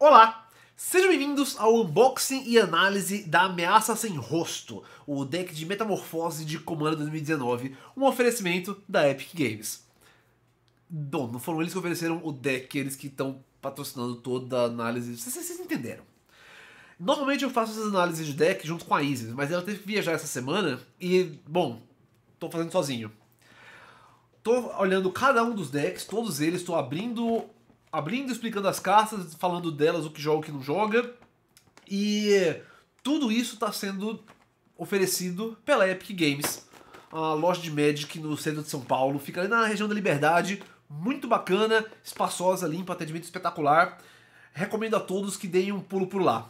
Olá! Sejam bem-vindos ao unboxing e análise da Ameaça Sem Rosto, o deck de Metamorfose de Comando 2019, um oferecimento da Epic Games. Bom, não foram eles que ofereceram o deck, eles que estão patrocinando toda a análise. Vocês, vocês entenderam. Normalmente eu faço essas análises de deck junto com a Isis, mas ela teve que viajar essa semana e, bom, tô fazendo sozinho. Tô olhando cada um dos decks, todos eles, tô abrindo abrindo, explicando as cartas, falando delas, o que joga, o que não joga. E tudo isso está sendo oferecido pela Epic Games, a loja de Magic no centro de São Paulo. Fica ali na região da Liberdade, muito bacana, espaçosa, limpa, atendimento espetacular. Recomendo a todos que deem um pulo por lá.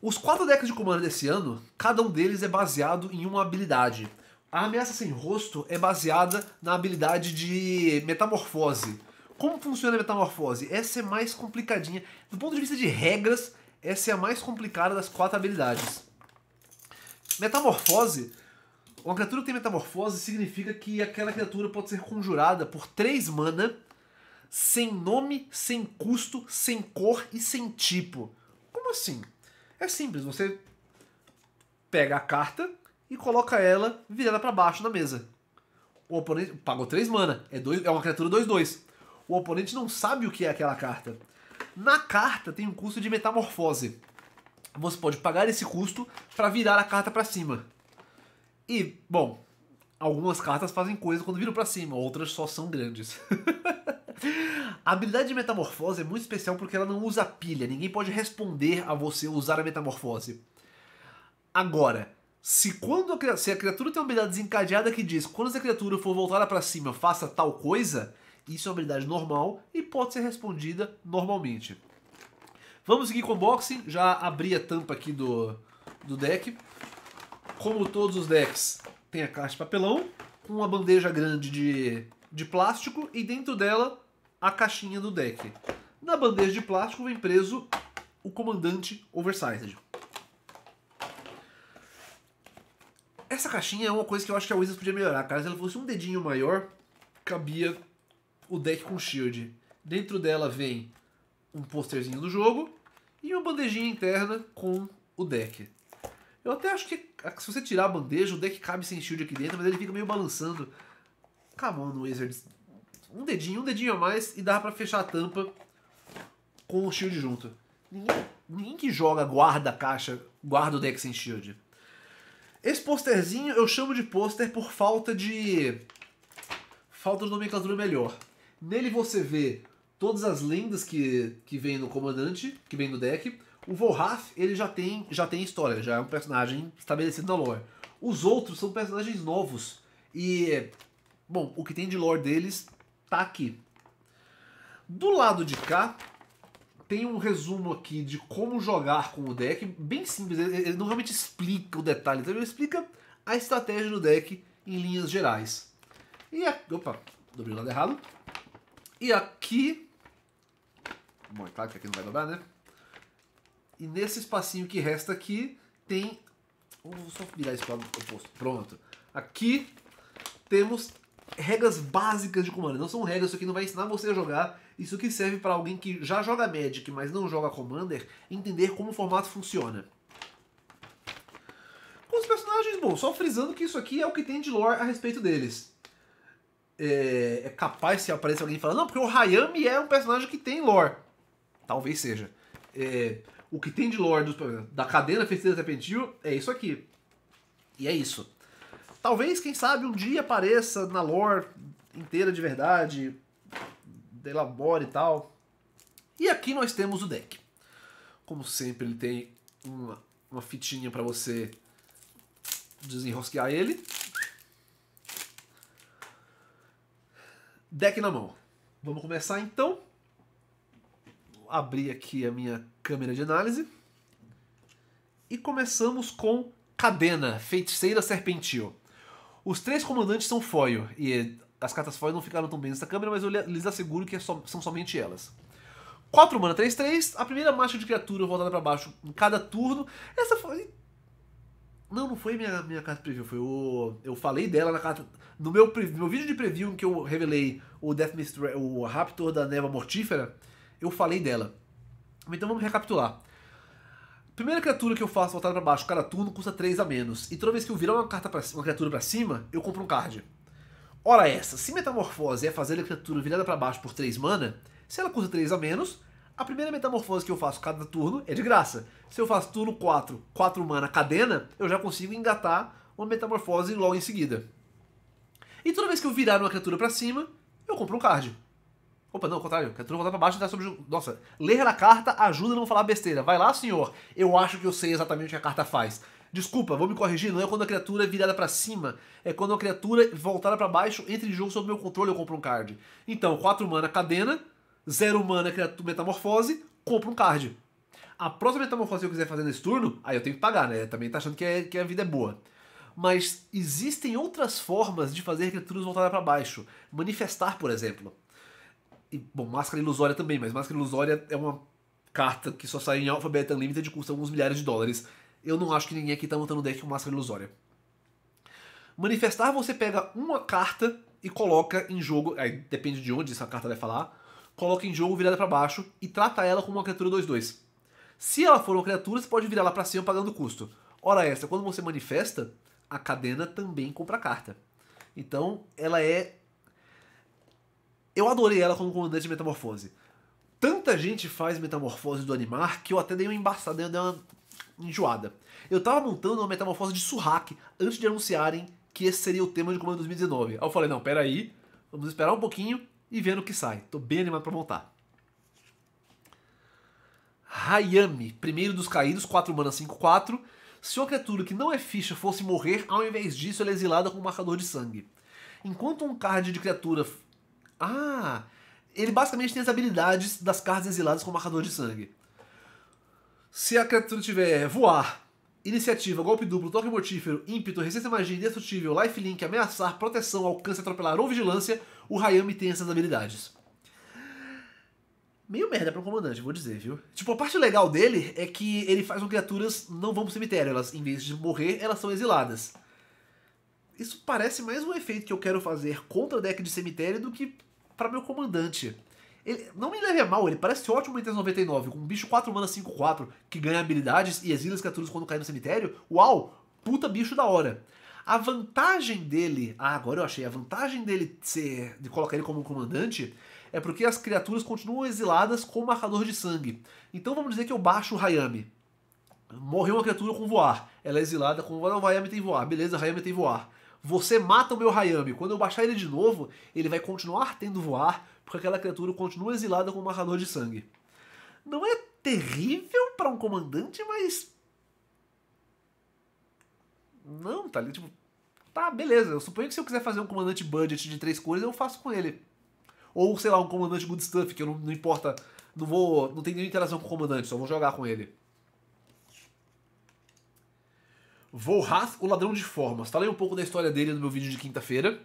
Os quatro decks de comando desse ano, cada um deles é baseado em uma habilidade. A ameaça sem rosto é baseada na habilidade de metamorfose, como funciona a metamorfose? Essa é mais complicadinha. Do ponto de vista de regras, essa é a mais complicada das quatro habilidades. Metamorfose. Uma criatura que tem metamorfose significa que aquela criatura pode ser conjurada por 3 mana, sem nome, sem custo, sem cor e sem tipo. Como assim? É simples, você pega a carta e coloca ela virada para baixo na mesa. O oponente pagou 3 mana, é, dois, é uma criatura 2-2. O oponente não sabe o que é aquela carta. Na carta tem um custo de metamorfose. Você pode pagar esse custo para virar a carta para cima. E, bom, algumas cartas fazem coisa quando viram para cima, outras só são grandes. a habilidade de metamorfose é muito especial porque ela não usa pilha, ninguém pode responder a você usar a metamorfose. Agora, se quando a, se a criatura tem uma habilidade desencadeada que diz quando essa criatura for voltada para cima, faça tal coisa, isso é uma habilidade normal e pode ser respondida normalmente. Vamos seguir com o boxing. Já abri a tampa aqui do, do deck. Como todos os decks, tem a caixa de papelão, uma bandeja grande de, de plástico e dentro dela a caixinha do deck. Na bandeja de plástico vem preso o comandante Oversized. Essa caixinha é uma coisa que eu acho que a Wizards podia melhorar, Caso ela fosse um dedinho maior, cabia o deck com shield. Dentro dela vem um posterzinho do jogo e uma bandejinha interna com o deck. Eu até acho que se você tirar a bandeja, o deck cabe sem shield aqui dentro, mas ele fica meio balançando. Come on, Wizards. Um dedinho, um dedinho a mais e dá para fechar a tampa com o shield junto. Ninguém, ninguém que joga guarda a caixa, guarda o deck sem shield. Esse posterzinho eu chamo de pôster por falta de. falta de nomenclatura melhor. Nele você vê todas as lendas que, que vem no comandante, que vem no deck. O Volrath, ele já tem, já tem história, já é um personagem estabelecido na lore. Os outros são personagens novos. E, bom, o que tem de lore deles tá aqui. Do lado de cá, tem um resumo aqui de como jogar com o deck, bem simples, ele não realmente explica o detalhe, então ele explica a estratégia do deck em linhas gerais. E, a, opa, dobrei o lado errado. E aqui... Bom, é claro que aqui não vai dobrar, né? E nesse espacinho que resta aqui, tem... Vou só virar isso para o oposto. Pronto. Aqui temos regras básicas de comando. Não são regras, isso aqui não vai ensinar você a jogar. Isso aqui serve para alguém que já joga Magic, mas não joga Commander, entender como o formato funciona. Com os personagens, bom, só frisando que isso aqui é o que tem de lore a respeito deles é, é capaz se aparecer alguém falando, não, porque o Hayami é um personagem que tem lore. Talvez seja. É, o que tem de lore dos, da cadeira feiticeira serpentil é isso aqui. E é isso. Talvez, quem sabe, um dia apareça na lore inteira de verdade, elabore e tal. E aqui nós temos o deck. Como sempre, ele tem uma, uma fitinha para você desenrosquear ele. deck na mão. Vamos começar então. Vou abrir aqui a minha câmera de análise. E começamos com Cadena, Feiticeira Serpentil. Os três comandantes são foil, e as cartas foil não ficaram tão bem nessa câmera, mas eu lhes asseguro que é são somente elas. 4 mana 3-3, a primeira marcha de criatura voltada para baixo em cada turno. Essa foi não, não foi minha, minha carta preview, foi o. Eu falei dela na carta. No meu, no meu vídeo de preview em que eu revelei o Death Mist, o Raptor da Neva Mortífera, eu falei dela. Então vamos recapitular. Primeira criatura que eu faço voltada para baixo, cada turno, custa 3 a menos. E toda vez que eu virar uma, carta pra, uma criatura para cima, eu compro um card. Ora essa, se metamorfose é fazer a criatura virada para baixo por 3 mana, se ela custa 3 a menos, a primeira metamorfose que eu faço cada turno é de graça. Se eu faço turno 4, 4 mana cadena, eu já consigo engatar uma metamorfose logo em seguida. E toda vez que eu virar uma criatura para cima, eu compro um card. Opa, não, ao contrário. Criatura voltar pra baixo e dá sobre. Nossa, ler a carta ajuda a não falar besteira. Vai lá, senhor. Eu acho que eu sei exatamente o que a carta faz. Desculpa, vou me corrigir. Não é quando a criatura é virada para cima. É quando a criatura é voltada para baixo entra em jogo sob meu controle eu compro um card. Então, 4 mana cadena, 0 mana criatura metamorfose, compro um card. A próxima metamorfose que eu quiser fazer nesse turno, aí eu tenho que pagar, né? Também tá achando que, é, que a vida é boa. Mas existem outras formas de fazer criaturas voltarem para baixo. Manifestar, por exemplo. E, bom, máscara ilusória também, mas máscara ilusória é uma carta que só sai em Alphabet Unlimited e custa alguns milhares de dólares. Eu não acho que ninguém aqui tá montando deck com máscara ilusória. Manifestar, você pega uma carta e coloca em jogo. Aí depende de onde essa carta vai falar. Coloca em jogo virada para baixo e trata ela como uma criatura 2-2. Se ela for uma criatura, você pode virar lá para cima pagando custo. Ora essa, quando você manifesta, a cadena também compra carta. Então, ela é. Eu adorei ela como comandante de metamorfose. Tanta gente faz metamorfose do Animar que eu até dei uma embaçada, dei uma enjoada. Eu tava montando uma metamorfose de surraque antes de anunciarem que esse seria o tema de Comando 2019. Aí eu falei, não, peraí, vamos esperar um pouquinho e ver no que sai. Tô bem animado pra montar. Hayami, primeiro dos caídos, 4 mana 5-4. Se uma criatura que não é ficha fosse morrer, ao invés disso ela é exilada com um marcador de sangue. Enquanto um card de criatura. Ah! Ele basicamente tem as habilidades das cartas exiladas com marcador de sangue. Se a criatura tiver voar, iniciativa, golpe duplo, toque mortífero, ímpeto, resistência magia, indestrutível, lifelink, ameaçar, proteção, alcance, atropelar ou vigilância, o Hayami tem essas habilidades. Meio merda pro comandante, vou dizer, viu? Tipo, a parte legal dele é que ele faz com que criaturas não vão pro cemitério. Elas, em vez de morrer, elas são exiladas. Isso parece mais um efeito que eu quero fazer contra o deck de cemitério do que para meu comandante. Ele, não me leve a mal, ele parece ótimo em 399, com um bicho 4 mana 5-4 que ganha habilidades e exila as criaturas quando cai no cemitério. Uau! Puta bicho da hora. A vantagem dele. Ah, agora eu achei. A vantagem dele ser, de colocar ele como um comandante é porque as criaturas continuam exiladas com o marcador de sangue. Então vamos dizer que eu baixo o Hayami. Morreu uma criatura com voar. Ela é exilada com voar. Não, o Hayami tem voar. Beleza, Hayami tem voar. Você mata o meu Hayami. Quando eu baixar ele de novo, ele vai continuar tendo voar, porque aquela criatura continua exilada com o marcador de sangue. Não é terrível para um comandante, mas. Não, tá ali, tipo. Tá, beleza. Eu suponho que se eu quiser fazer um comandante budget de três cores, eu faço com ele. Ou, sei lá, um comandante good stuff, que eu não, não importa. Não vou. Não tem nenhuma interação com o comandante, só vou jogar com ele. Volrath, o ladrão de formas. Falei um pouco da história dele no meu vídeo de quinta-feira.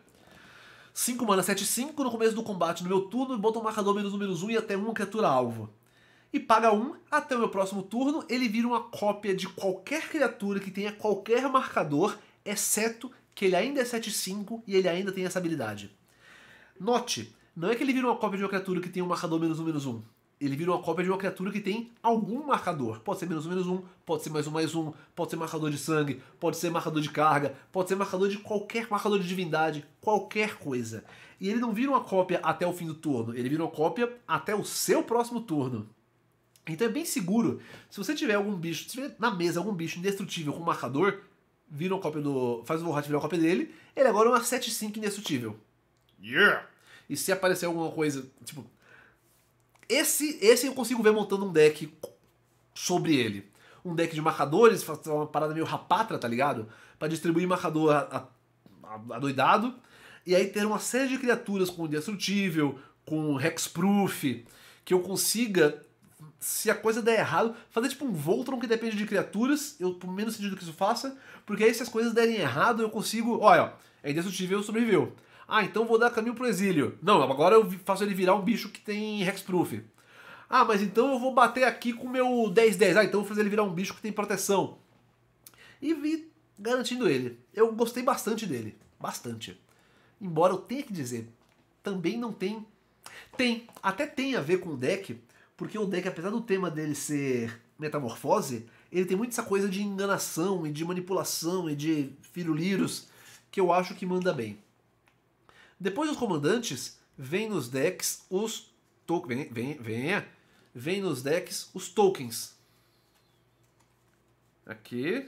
5 mana, 7, 5 no começo do combate, no meu turno, bota um marcador menos menos 1 e até uma criatura alvo. E paga 1, até o meu próximo turno, ele vira uma cópia de qualquer criatura que tenha qualquer marcador, exceto que ele ainda é 7, 5 e ele ainda tem essa habilidade. Note, não é que ele vira uma cópia de uma criatura que tem um marcador menos um, menos um. Ele vira uma cópia de uma criatura que tem algum marcador. Pode ser menos um, menos um, pode ser mais um, mais um, pode ser marcador de sangue, pode ser marcador de carga, pode ser marcador de qualquer marcador de divindade, qualquer coisa. E ele não vira uma cópia até o fim do turno, ele vira uma cópia até o seu próximo turno. Então é bem seguro. Se você tiver algum bicho, se tiver na mesa algum bicho indestrutível com marcador, vira uma cópia do. faz o Vorrat virar uma cópia dele, ele agora é uma 7-5 indestrutível. Yeah! E se aparecer alguma coisa, tipo. Esse, esse eu consigo ver montando um deck sobre ele. Um deck de marcadores, fazer uma parada meio rapatra, tá ligado? para distribuir marcador adoidado. E aí ter uma série de criaturas com indestrutível, com hexproof, que eu consiga, se a coisa der errado, fazer tipo um Voltron que depende de criaturas, eu por menos sentido que isso faça, porque aí se as coisas derem errado, eu consigo, olha, é indestrutível, sobreviveu. Ah, então vou dar caminho pro exílio. Não, agora eu faço ele virar um bicho que tem hexproof. Ah, mas então eu vou bater aqui com o meu 10-10. Ah, então eu vou fazer ele virar um bicho que tem proteção. E vi garantindo ele. Eu gostei bastante dele. Bastante. Embora eu tenha que dizer, também não tem. Tem, até tem a ver com o deck, porque o deck, apesar do tema dele ser metamorfose, ele tem muito essa coisa de enganação e de manipulação e de firuliros que eu acho que manda bem. Depois dos comandantes, vem nos decks os tokens. Vem, vem, vem, vem nos decks os tokens. Aqui.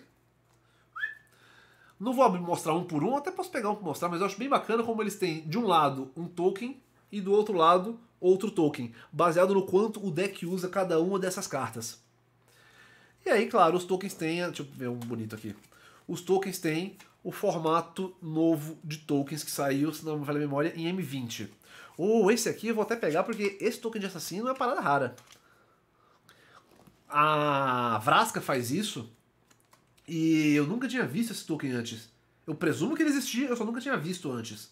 Não vou mostrar um por um, até posso pegar um para mostrar, mas eu acho bem bacana como eles têm de um lado um token e do outro lado outro token, baseado no quanto o deck usa cada uma dessas cartas. E aí, claro, os tokens têm. Deixa eu ver um bonito aqui. Os tokens têm o formato novo de tokens que saiu, se não me falha a memória, em M20. Ou oh, esse aqui eu vou até pegar porque esse token de assassino é uma parada rara. A Vraska faz isso e eu nunca tinha visto esse token antes. Eu presumo que ele existia, eu só nunca tinha visto antes.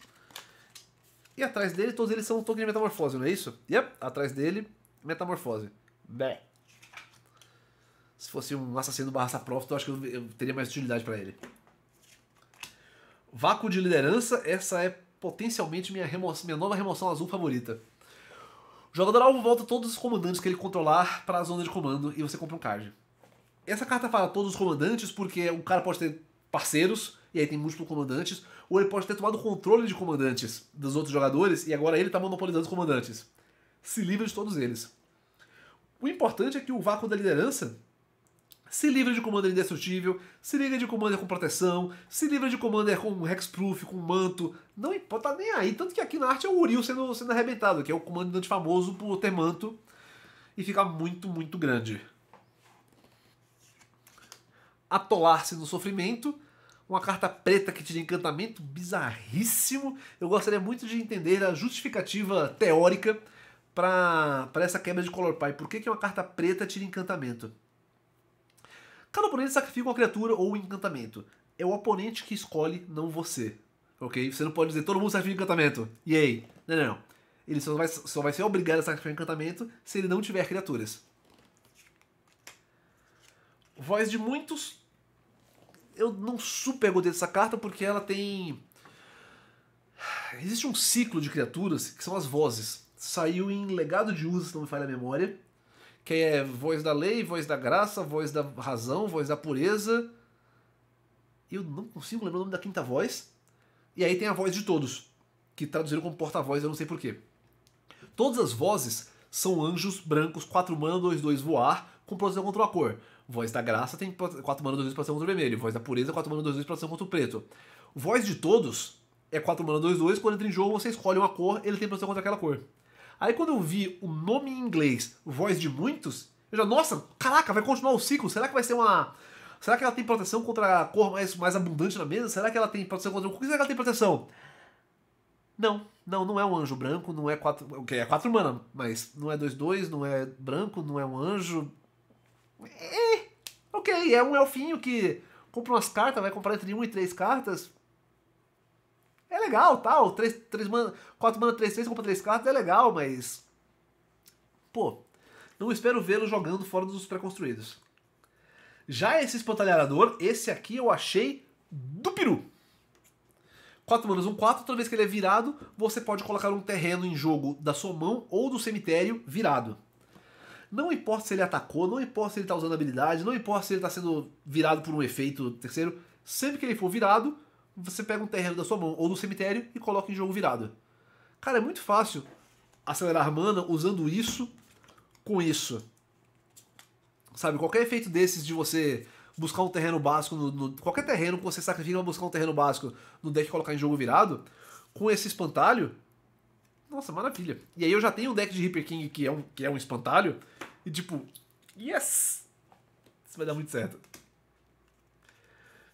E atrás dele, todos eles são um token de metamorfose, não é isso? Yep, atrás dele, metamorfose. Se fosse um assassino barra prof eu acho que eu teria mais utilidade para ele. Vácuo de liderança, essa é potencialmente minha, remoção, minha nova remoção azul favorita. O jogador alvo volta todos os comandantes que ele controlar para a zona de comando e você compra um card. Essa carta fala todos os comandantes porque o cara pode ter parceiros, e aí tem múltiplos comandantes, ou ele pode ter tomado controle de comandantes dos outros jogadores e agora ele está monopolizando os comandantes. Se livra de todos eles. O importante é que o vácuo da liderança se livra de Commander indestrutível, se livra de Commander com proteção, se livra de Commander é com Hexproof, com manto, não importa, tá nem aí. Tanto que aqui na arte é o Uriel sendo, sendo arrebentado, que é o comandante famoso por ter manto e ficar muito, muito grande. Atolar-se no sofrimento, uma carta preta que tira encantamento bizarríssimo. Eu gostaria muito de entender a justificativa teórica para essa quebra de color pie. Por que, que uma carta preta tira encantamento? Cada oponente sacrifica uma criatura ou um encantamento. É o oponente que escolhe, não você. Ok? Você não pode dizer todo mundo sacrifica encantamento. E aí? Não, não, não. Ele só vai, só vai ser obrigado a sacrificar encantamento se ele não tiver criaturas. Voz de muitos. Eu não super gostei dessa carta porque ela tem. Existe um ciclo de criaturas que são as vozes. Saiu em Legado de Uso, se não me falha a memória que é voz da lei, voz da graça, voz da razão, voz da pureza. Eu não consigo lembrar o nome da quinta voz. E aí tem a voz de todos, que traduziram como porta-voz, eu não sei porquê. Todas as vozes são anjos brancos, 4 mana, dois dois voar, com proteção contra a cor. Voz da graça tem 4 mana, dois 2 proteção contra o vermelho. Voz da pureza, 4 mana, dois 2 proteção contra o preto. Voz de todos é 4 mana, dois dois Quando entra em jogo, você escolhe uma cor, ele tem proteção contra aquela cor. Aí quando eu vi o nome em inglês, Voz de Muitos, eu já, nossa, caraca, vai continuar o ciclo? Será que vai ser uma. Será que ela tem proteção contra a cor mais, mais abundante na mesa? Será que ela tem proteção contra o que será que ela tem proteção? Não, não, não é um anjo branco, não é quatro. Ok, é quatro mana, mas não é 2-2, não é branco, não é um anjo. É, ok, é um elfinho que compra umas cartas, vai comprar entre 1 um e 3 cartas. É legal, tal. 3, 3 mana, 4 mana, 3, 3, compra 3 cartas, é legal, mas. Pô, não espero vê-lo jogando fora dos pré-construídos. Já esse espantalharador, esse aqui eu achei do peru. 4 manas, 1, 4. Toda vez que ele é virado, você pode colocar um terreno em jogo da sua mão ou do cemitério virado. Não importa se ele atacou, não importa se ele está usando habilidade, não importa se ele está sendo virado por um efeito terceiro, sempre que ele for virado, você pega um terreno da sua mão ou do cemitério e coloca em jogo virado. Cara, é muito fácil acelerar mana usando isso com isso. Sabe, qualquer efeito desses de você buscar um terreno básico, no, no qualquer terreno que você sacrifica pra buscar um terreno básico no deck e colocar em jogo virado, com esse espantalho, nossa, maravilha. E aí eu já tenho um deck de Reaper King que é um, que é um espantalho, e tipo, yes! Isso vai dar muito certo.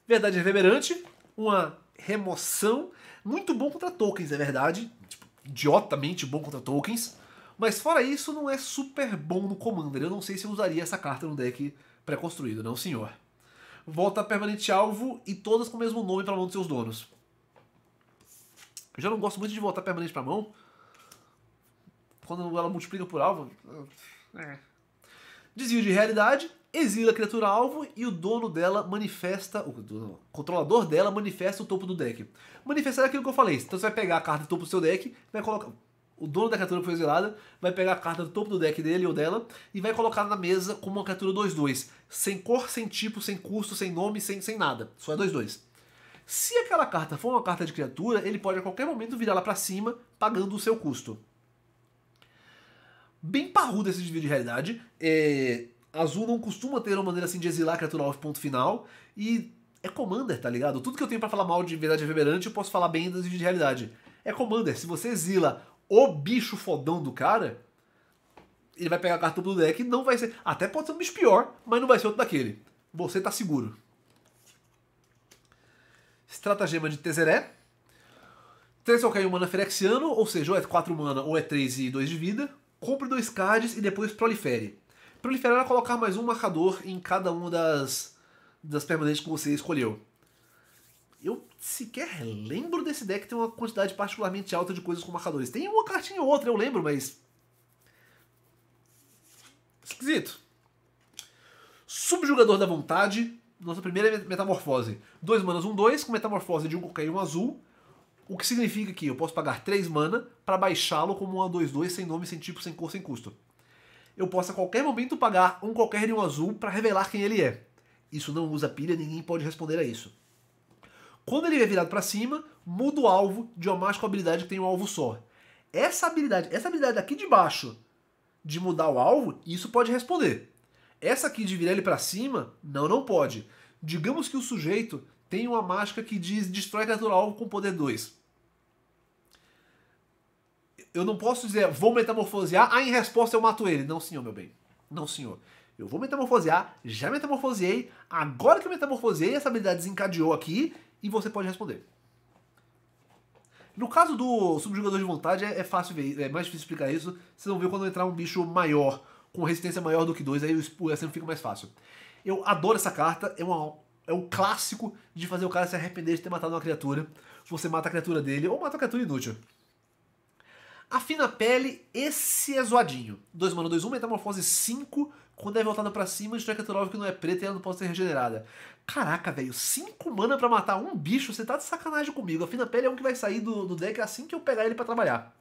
Verdade reverberante, uma remoção muito bom contra tokens, é verdade. Tipo, idiotamente bom contra tokens. Mas fora isso, não é super bom no Commander. Eu não sei se eu usaria essa carta no deck pré-construído, não senhor. Volta permanente alvo e todas com o mesmo nome para mão dos seus donos. Eu já não gosto muito de voltar permanente para mão. Quando ela multiplica por alvo. É. Desvio de realidade exila a criatura alvo e o dono dela manifesta, o, o controlador dela manifesta o topo do deck. Manifestar é aquilo que eu falei. Então você vai pegar a carta do topo do seu deck, vai colocar o dono da criatura que foi exilada, vai pegar a carta do topo do deck dele ou dela e vai colocar na mesa como uma criatura 2/2, sem cor, sem tipo, sem custo, sem nome, sem, sem nada. Só é 2/2. Se aquela carta for uma carta de criatura, ele pode a qualquer momento virar la para cima, pagando o seu custo. Bem parrudo esse desvio de realidade. É, Azul não costuma ter uma maneira assim de exilar a criatura alvo ponto final. E é Commander, tá ligado? Tudo que eu tenho para falar mal de verdade reverberante, eu posso falar bem de realidade. É Commander. Se você exila o bicho fodão do cara, ele vai pegar a carta do deck e não vai ser. Até pode ser um bicho pior, mas não vai ser outro daquele. Você tá seguro. Estratagema de Tezeré. 3 é ou caiu mana Ferexiano, ou seja, ou é 4 mana ou é 3 e 2 de vida. Compre dois cards e depois prolifere. Proliferar a é colocar mais um marcador em cada uma das, das permanentes que você escolheu. Eu sequer lembro desse deck ter uma quantidade particularmente alta de coisas com marcadores. Tem uma cartinha ou outra, eu lembro, mas. Esquisito. Subjugador da Vontade, nossa primeira metamorfose. 2 manas, 1, um, 2, com metamorfose de um qualquer e um azul. O que significa que eu posso pagar 3 mana para baixá-lo como um 2-2 sem nome, sem tipo, sem cor, sem custo eu posso a qualquer momento pagar um qualquer neon azul para revelar quem ele é. Isso não usa pilha, ninguém pode responder a isso. Quando ele é virado para cima, muda o alvo de uma mágica habilidade que tem um alvo só. Essa habilidade, essa habilidade aqui de baixo de mudar o alvo, isso pode responder. Essa aqui de virar ele para cima, não, não pode. Digamos que o sujeito tem uma mágica que diz destrói criatura alvo com poder 2 eu não posso dizer, vou metamorfosear, ah, em resposta eu mato ele. Não, senhor, meu bem. Não, senhor. Eu vou metamorfosear, já metamorfoseei, agora que eu metamorfoseei, essa habilidade desencadeou aqui e você pode responder. No caso do subjugador de vontade, é, é fácil ver, é mais difícil explicar isso. Vocês vão ver quando entrar um bicho maior, com resistência maior do que dois aí o assim fica mais fácil. Eu adoro essa carta, é, uma, é um clássico de fazer o cara se arrepender de ter matado uma criatura. Você mata a criatura dele, ou mata a criatura inútil. Afina Pele, esse é zoadinho. 2 mana, 2, 1, Metamorfose 5, quando é voltada pra cima, destrói Katorov que não é preta e ela não pode ser regenerada. Caraca, velho, 5 mana pra matar um bicho, você tá de sacanagem comigo. Afina Pele é um que vai sair do, do deck assim que eu pegar ele para trabalhar.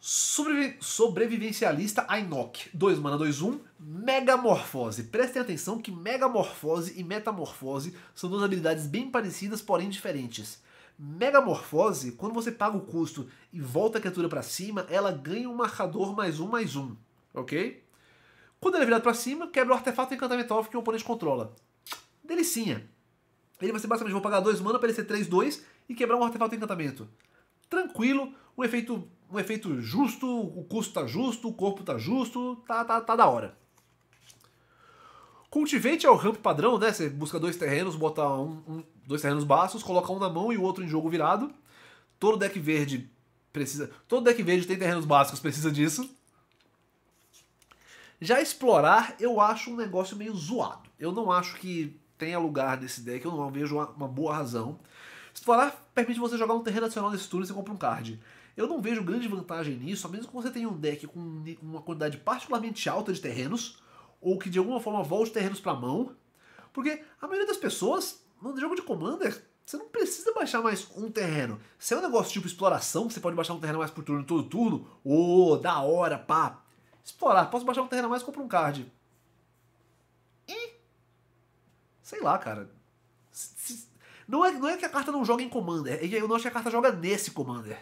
Sobrevi sobrevivencialista Ainok. 2 mana 2 1, um, Megamorfose. Prestem atenção que Megamorfose e Metamorfose são duas habilidades bem parecidas, porém diferentes. Megamorfose, quando você paga o custo e volta a criatura para cima, ela ganha um marcador mais um, mais um, ok? Quando ela é virada para cima, quebra o artefato encantamento off que o oponente controla. Delicinha. Ele vai ser basicamente, vou pagar dois mana para ele ser 3-2 e quebrar um artefato encantamento. Tranquilo, um efeito, um efeito justo, o custo tá justo, o corpo tá justo, tá, tá, tá da hora. Cultivate é o ramp padrão, né? Você busca dois terrenos, bota um, um, dois terrenos básicos coloca um na mão e o outro em jogo virado. Todo deck verde precisa. Todo deck verde tem terrenos básicos, precisa disso. Já explorar, eu acho um negócio meio zoado. Eu não acho que tenha lugar nesse deck, eu não vejo uma, uma boa razão. Explorar permite você jogar um terreno adicional nesse turno e você compra um card. Eu não vejo grande vantagem nisso, a menos que você tenha um deck com uma quantidade particularmente alta de terrenos ou que de alguma forma volte terrenos para mão, porque a maioria das pessoas, no jogo de Commander, você não precisa baixar mais um terreno. Se é um negócio tipo exploração, que você pode baixar um terreno mais por turno, todo turno, ô, oh, da hora, pá. Explorar, posso baixar um terreno mais, comprar um card. E... Sei lá, cara. Se, se, não é, não é que a carta não joga em Commander, é eu não acho que a carta joga nesse Commander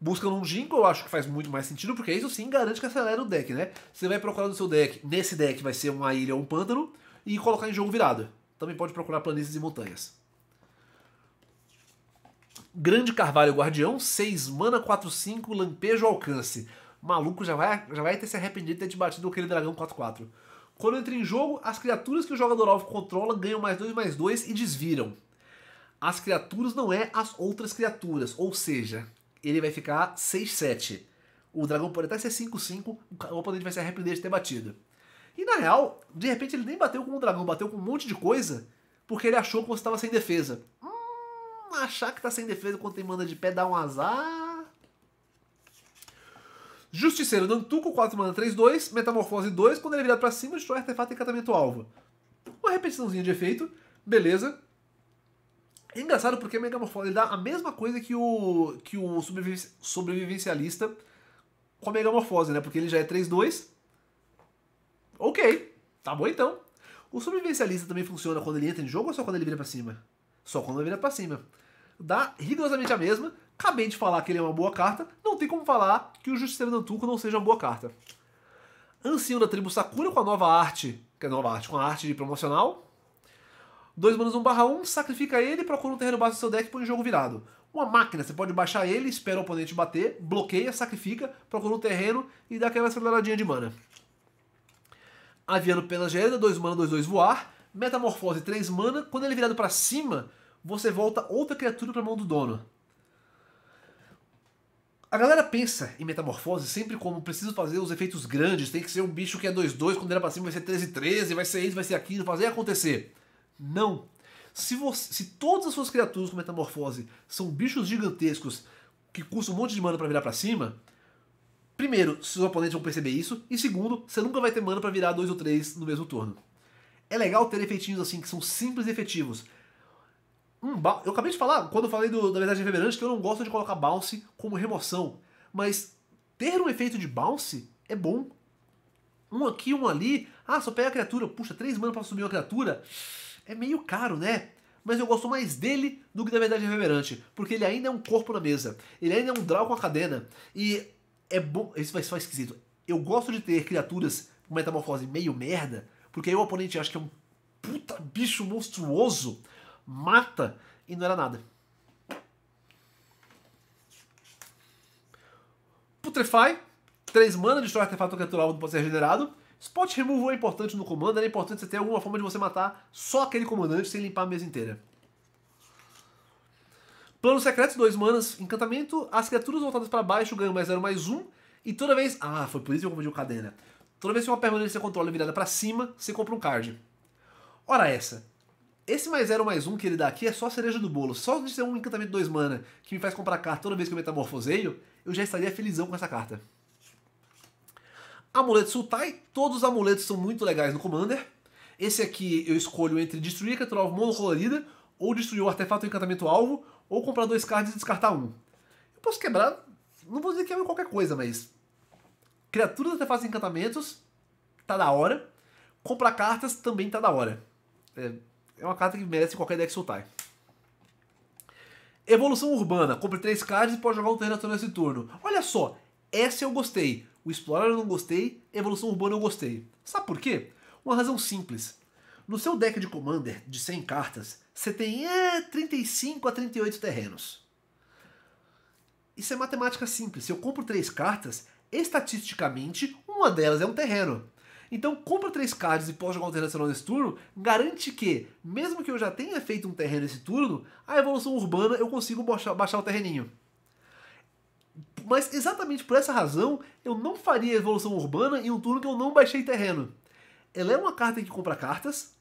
buscando um jingle, eu acho que faz muito mais sentido, porque isso sim garante que acelera o deck, né? Você vai procurar no seu deck, nesse deck vai ser uma ilha ou um pântano, e colocar em jogo virado. Também pode procurar planícies e montanhas. Grande Carvalho Guardião, 6 mana, 4, 5, lampejo alcance. Maluco já vai, já vai ter se arrependido de ter te batido aquele dragão 4-4. Quando entra em jogo, as criaturas que o jogador alvo controla ganham mais 2, mais 2 e desviram. As criaturas não é as outras criaturas, ou seja, ele vai ficar 6-7. O dragão pode até ser 5-5, o oponente vai se arrepender de ter batido. E na real, de repente ele nem bateu com o dragão, bateu com um monte de coisa, porque ele achou que você estava sem defesa. Hum, achar que tá sem defesa quando tem mana de pé dá um azar. Justiceiro Nantuco, 4 mana 3-2, Metamorfose 2, quando ele virar para cima, destrói artefato e encantamento alvo. Uma repetiçãozinha de efeito, beleza. É engraçado porque Megamorfose ele dá a mesma coisa que o, que o sobrevivencialista sobrevivencialista com a Megamorfose, né? Porque ele já é 3-2. Ok, tá bom então. O sobrevivencialista também funciona quando ele entra em jogo ou só quando ele vira pra cima? Só quando ele vira pra cima. Dá rigorosamente a mesma. Acabei de falar que ele é uma boa carta. Não tem como falar que o Justiceiro Nantuko não seja uma boa carta. ancião da tribo Sakura com a nova arte, que é nova arte, com a arte de promocional, 2 manos 1 barra 1, sacrifica ele, procura um terreno base do seu deck e põe o jogo virado. Uma máquina, você pode baixar ele, espera o oponente bater, bloqueia, sacrifica, procura um terreno e dá aquela aceleradinha de mana. Aviando Penas Gelida, 2 mana, 2, 2 voar. Metamorfose, 3 mana. Quando ele é virado para cima, você volta outra criatura pra mão do dono. A galera pensa em metamorfose sempre como preciso fazer os efeitos grandes, tem que ser um bicho que é 2-2, quando ele é pra cima vai ser 13-13, vai ser isso, vai ser aquilo, fazer acontecer. Não. Se, você, se todas as suas criaturas com metamorfose são bichos gigantescos que custam um monte de mana para virar para cima, primeiro, seus oponentes vão perceber isso, e segundo, você nunca vai ter mana para virar dois ou três no mesmo turno. É legal ter efeitinhos assim, que são simples e efetivos. Um eu acabei de falar, quando eu falei do, da verdade reverberante, que eu não gosto de colocar bounce como remoção, mas ter um efeito de bounce é bom. Um aqui, um ali. Ah, só pega a criatura. Puxa, três mana pra subir uma criatura é meio caro, né? Mas eu gosto mais dele do que da Verdade Reverberante, porque ele ainda é um corpo na mesa, ele ainda é um draw com a cadena, e é bom. Isso vai só esquisito. Eu gosto de ter criaturas com metamorfose meio merda, porque aí o oponente acha que é um puta bicho monstruoso, mata e não era nada. Putrefy, 3 mana, destrói artefato criatural, não pode ser regenerado. Spot removal é importante no comando, é importante você ter alguma forma de você matar só aquele comandante sem limpar a mesa inteira. Plano secreto, 2 manas, encantamento, as criaturas voltadas para baixo ganham mais 0, mais 1, um, e toda vez... Ah, foi por isso que eu confundi o cadena. Né? Toda vez que uma permanência você controla é virada para cima, você compra um card. Ora essa. Esse mais 0, mais 1 um que ele dá aqui é só a cereja do bolo. Só de ter um encantamento 2 mana que me faz comprar carta toda vez que eu metamorfoseio, eu já estaria felizão com essa carta. Amuleto Sultai, todos os amuletos são muito legais no Commander. Esse aqui eu escolho entre destruir a criatura alvo monocolorida, ou destruir o artefato ou encantamento alvo, ou comprar dois cards e descartar um. Eu posso quebrar, não vou dizer que é qualquer coisa, mas. Criaturas, artefatos e encantamentos, tá da hora. Comprar cartas também tá da hora. É, é, uma carta que merece qualquer deck Sultai. Evolução Urbana. Compre três cards e pode jogar um terreno nesse turno. Olha só, essa eu gostei. O Explorar eu não gostei, Evolução Urbana eu gostei. Sabe por quê? Uma razão simples. No seu deck de Commander de 100 cartas, você tem é, eh, 35 a 38 terrenos. Isso é matemática simples. Se eu compro três cartas, estatisticamente, uma delas é um terreno. Então, compra três cards e pode jogar um internacional nesse turno, garante que, mesmo que eu já tenha feito um terreno nesse turno, a evolução urbana eu consigo baixar o terreninho. Mas exatamente por essa razão, eu não faria evolução urbana em um turno que eu não baixei terreno. Ela é uma carta que compra cartas.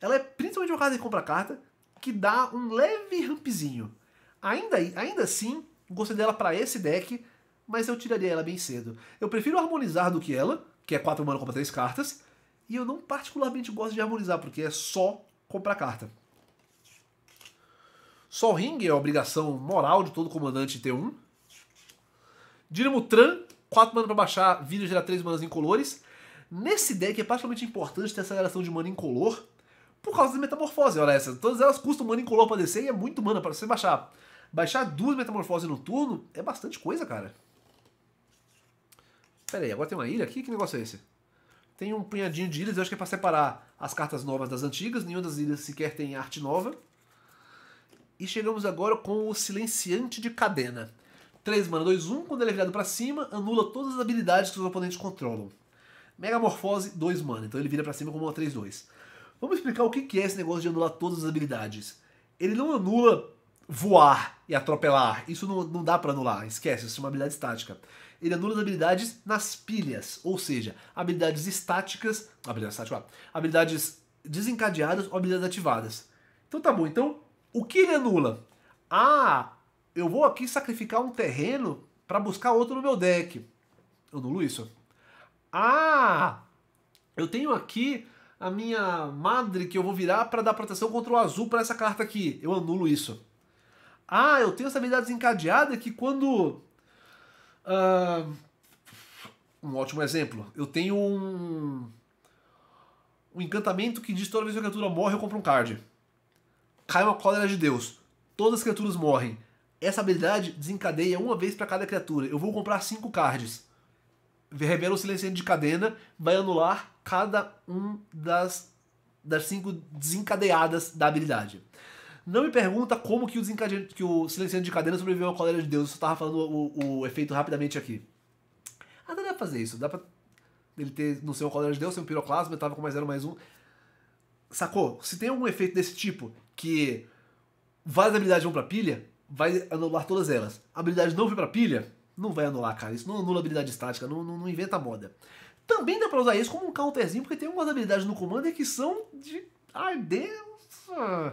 Ela é principalmente uma carta que compra carta que dá um leve rampzinho. Ainda, ainda assim, gostei dela para esse deck, mas eu tiraria ela bem cedo. Eu prefiro harmonizar do que ela, que é 4 mana compra 3 cartas, e eu não particularmente gosto de harmonizar, porque é só comprar carta. Sol Ring é a obrigação moral de todo comandante ter um. Dynamo Tran, 4 mana pra baixar, vídeo gera 3 manas incolores. Nesse deck é particularmente importante ter essa geração de mana incolor por causa da metamorfose, olha essa. Todas elas custam mana incolor pra descer e é muito mana pra você baixar. Baixar duas metamorfoses no turno é bastante coisa, cara. Pera aí, agora tem uma ilha aqui? Que negócio é esse? Tem um punhadinho de ilhas, eu acho que é pra separar as cartas novas das antigas. Nenhuma das ilhas sequer tem arte nova. E chegamos agora com o Silenciante de Cadena. 3 mana, 2, 1. Quando ele é virado para cima, anula todas as habilidades que os oponentes controlam. Megamorfose, 2 mana. Então ele vira para cima como uma 3, 2. Vamos explicar o que é esse negócio de anular todas as habilidades. Ele não anula voar e atropelar. Isso não, não dá para anular, esquece, isso é uma habilidade estática. Ele anula as habilidades nas pilhas, ou seja, habilidades estáticas, habilidades, estática, habilidades desencadeadas ou habilidades ativadas. Então tá bom, então o que ele anula? Ah, eu vou aqui sacrificar um terreno para buscar outro no meu deck. Eu não isso? Ah! Eu tenho aqui a minha madre que eu vou virar para dar proteção contra o azul para essa carta aqui. Eu anulo isso. Ah, eu tenho essa habilidade desencadeada que quando. Uh, um ótimo exemplo. Eu tenho um. Um encantamento que diz toda vez que a criatura morre, eu compro um card. Cai uma cólera de Deus. Todas as criaturas morrem. Essa habilidade desencadeia uma vez para cada criatura. Eu vou comprar 5 cards. Revela o silenciante de cadena, vai anular cada um das, das cinco desencadeadas da habilidade. Não me pergunta como que o, que o silenciante de cadena sobreviveu à colera de Deus. Eu só tava falando o, o efeito rapidamente aqui. Ah, dá pra fazer isso. Dá pra ele ter no seu colera de Deus, seu piroclasma, tava com mais 0, mais 1. Um. Sacou? Se tem algum efeito desse tipo, que várias habilidades vão pra pilha, vai anular todas elas. A habilidade não foi pra pilha? Não vai anular, cara. Isso não anula habilidade estática, não, não, não inventa moda. Também dá pra usar isso como um counterzinho, porque tem umas habilidades no Commander que são de. Ai, Deus! Ah.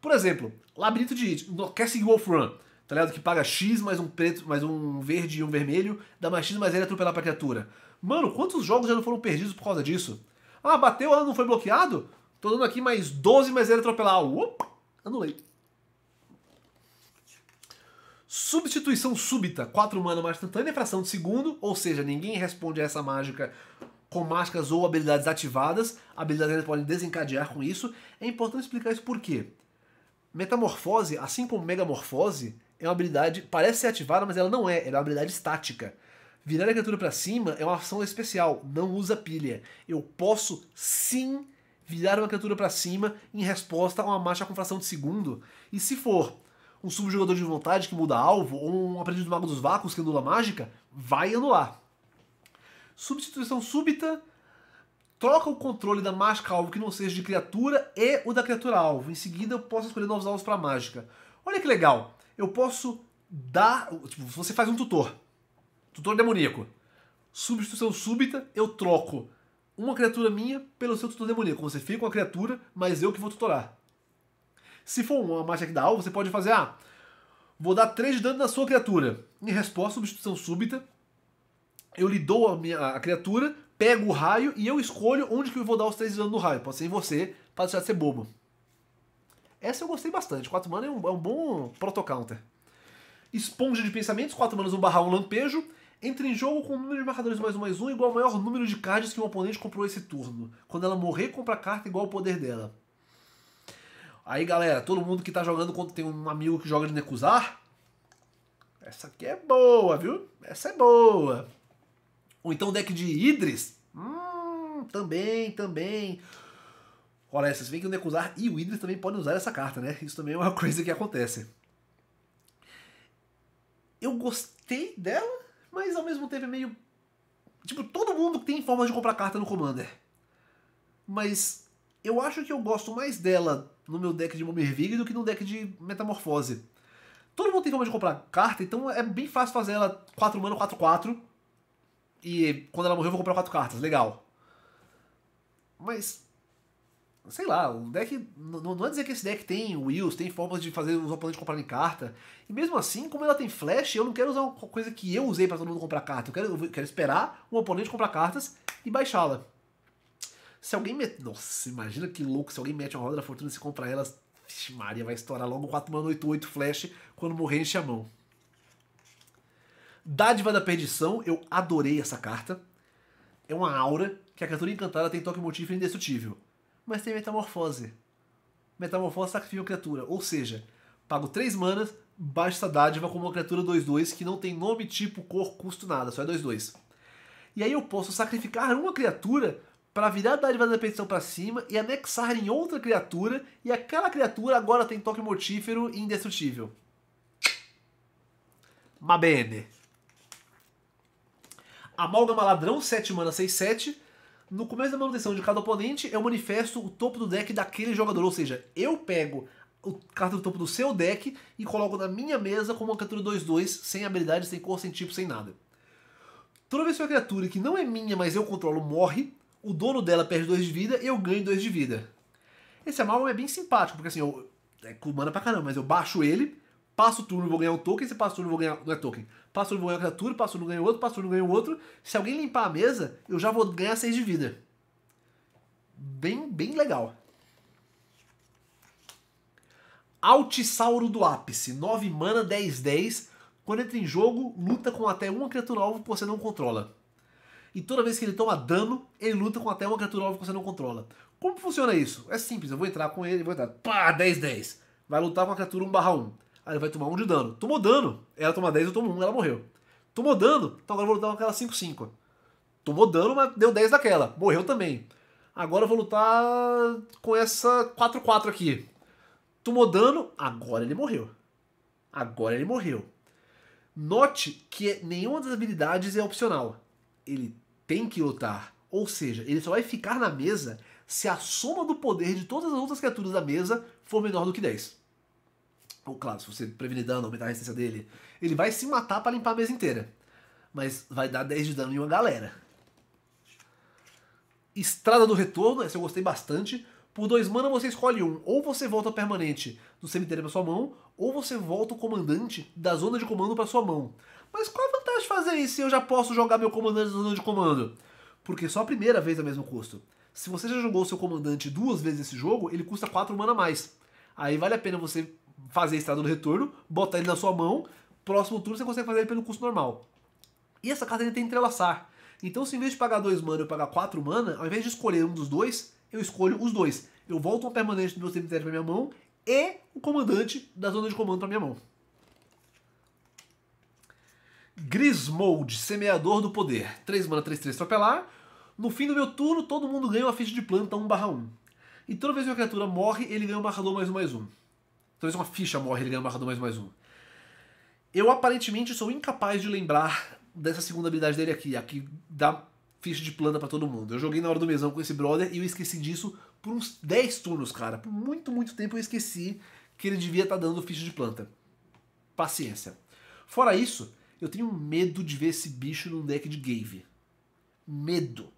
Por exemplo, Labirinto de It, Wolf Run, tá ligado? Que paga X mais um preto, mais um verde e um vermelho, dá mais X mais ele atropelar pra criatura. Mano, quantos jogos já não foram perdidos por causa disso? Ah, bateu, ela não foi bloqueado? Tô dando aqui mais 12 mais ele atropelar. Uop, anulei. Substituição súbita, 4 mana mais instantânea, fração de segundo, ou seja, ninguém responde a essa mágica com máscaras ou habilidades ativadas, habilidades podem desencadear com isso. É importante explicar isso por quê. Metamorfose, assim como megamorfose, é uma habilidade, parece ser ativada, mas ela não é, ela é uma habilidade estática. Virar a criatura para cima é uma ação especial, não usa pilha. Eu posso sim virar uma criatura para cima em resposta a uma marcha com fração de segundo. E se for um subjugador de vontade que muda alvo, ou um aprendiz do Mago dos vacos que anula mágica, vai anular. Substituição súbita troca o controle da mágica alvo que não seja de criatura e o da criatura alvo. Em seguida, eu posso escolher novos alvos para mágica. Olha que legal. Eu posso dar. Tipo, você faz um tutor. Tutor demoníaco. Substituição súbita, eu troco uma criatura minha pelo seu tutor demoníaco. Você fica com a criatura, mas eu que vou tutorar. Se for uma mágica que dá alvo, você pode fazer, ah, vou dar 3 de dano na sua criatura. Em resposta, substituição súbita, eu lhe dou a, minha, a criatura, pego o raio e eu escolho onde que eu vou dar os 3 de dano no raio. Pode ser em você, pra deixar de ser bobo. Essa eu gostei bastante. 4 mana é um, é um bom proto-counter. Esponja de pensamentos, 4 manas, 1 barra 1 lampejo. Entra em jogo com o número de marcadores mais um mais um igual ao maior número de cards que um oponente comprou esse turno. Quando ela morrer, compra a carta igual ao poder dela. Aí, galera, todo mundo que tá jogando quando tem um amigo que joga de Nekuzar, essa aqui é boa, viu? Essa é boa. Ou então o deck de Idris. Hum, também, também. Olha, vocês veem que o Nekuzar e o Idris também podem usar essa carta, né? Isso também é uma coisa que acontece. Eu gostei dela, mas ao mesmo tempo é meio. Tipo, todo mundo tem forma de comprar carta no Commander. Mas eu acho que eu gosto mais dela no meu deck de Mumirvig do que no deck de Metamorfose. Todo mundo tem forma de comprar carta, então é bem fácil fazer ela 4 mana, 4, 4. E quando ela morrer eu vou comprar 4 cartas, legal. Mas. Sei lá, o deck. Não, é dizer que esse deck tem wills, tem formas de fazer os oponentes comprarem carta. E mesmo assim, como ela tem flash, eu não quero usar uma coisa que eu usei para todo mundo comprar carta. Eu quero, eu quero esperar um oponente comprar cartas e baixá-la. Se alguém mete. Nossa, imagina que louco. Se alguém mete uma roda da fortuna e se comprar elas. Vixe, Maria, vai estourar logo 8 flash quando morrer enche a mão. Dádiva da Perdição, eu adorei essa carta. É uma aura que a criatura encantada tem toque motivo indestrutível. Mas tem metamorfose. Metamorfose sacrifica uma criatura. Ou seja, pago 3 manas, baixo essa dádiva como uma criatura 2-2 que não tem nome, tipo, cor, custo, nada. Só é 2-2. E aí eu posso sacrificar uma criatura para virar a dádiva da repetição para cima e anexar em outra criatura, e aquela criatura agora tem toque mortífero e indestrutível. Mabene. Amálgama Ladrão, 7 mana, 6, 7. No começo da manutenção de cada oponente, eu manifesto o topo do deck daquele jogador. Ou seja, eu pego o carta do topo do seu deck e coloco na minha mesa como uma criatura 2-2, sem habilidade, sem cor, sem tipo, sem nada. Toda vez que uma criatura que não é minha, mas eu controlo, morre, o dono dela perde 2 de vida e eu ganho 2 de vida. Esse Amalgam é bem simpático, porque assim, eu, é com mana pra caramba, mas eu baixo ele, passo o turno, vou ganhar um token, se passo o turno, vou ganhar. Não é token. Passo o turno, vou ganhar uma criatura, passo o turno, ganho outro, passo o turno, ganho outro. Se alguém limpar a mesa, eu já vou ganhar 6 de vida. Bem, bem legal. Altisauro do Ápice, 9 mana, 10, 10. Quando entra em jogo, luta com até uma criatura alvo que você não controla e toda vez que ele toma dano, ele luta com até uma criatura nova que você não controla. Como funciona isso? É simples, eu vou entrar com ele, vou entrar, pá, 10, 10. Vai lutar com a criatura 1 barra 1. Aí ele vai tomar 1 de dano. Tomou dano, ela toma 10, eu tomo 1, ela morreu. Tomou dano, então agora eu vou lutar com aquela 5, 5. Tomou dano, mas deu 10 daquela, morreu também. Agora eu vou lutar com essa 4, 4 aqui. Tomou dano, agora ele morreu. Agora ele morreu. Note que nenhuma das habilidades é opcional. Ele tem que lutar. Ou seja, ele só vai ficar na mesa se a soma do poder de todas as outras criaturas da mesa for menor do que 10. Ou claro, se você prevenir dano, aumentar a resistência dele, ele vai se matar para limpar a mesa inteira. Mas vai dar 10 de dano em uma galera. Estrada do Retorno, essa eu gostei bastante. Por dois mana você escolhe um. Ou você volta o permanente do cemitério para sua mão, ou você volta o comandante da zona de comando para sua mão. Mas qual a vantagem de fazer isso se eu já posso jogar meu comandante na zona de comando? Porque só a primeira vez é o mesmo custo. Se você já jogou seu comandante duas vezes esse jogo, ele custa 4 mana a mais. Aí vale a pena você fazer a estrada do retorno, botar ele na sua mão, próximo turno você consegue fazer ele pelo custo normal. E essa carta ainda tem entrelaçar. Então, se em vez de pagar 2 mana eu pagar 4 mana, ao invés de escolher um dos dois, eu escolho os dois. Eu volto um permanente do meu cemitério para minha mão e o comandante da zona de comando para minha mão. Grismold, Semeador do Poder. 3 mana, 3, 3, atropelar. No fim do meu turno, todo mundo ganha uma ficha de planta 1 barra 1. E toda vez que uma criatura morre, ele ganha um marcador mais um mais um. Toda vez que uma ficha morre, ele ganha um marcador mais um mais um. Eu aparentemente sou incapaz de lembrar dessa segunda habilidade dele aqui, a que dá ficha de planta para todo mundo. Eu joguei na hora do mesão com esse brother e eu esqueci disso por uns 10 turnos, cara. Por muito, muito tempo eu esqueci que ele devia estar tá dando ficha de planta. Paciência. Fora isso, eu tenho medo de ver esse bicho num deck de Gave. Medo.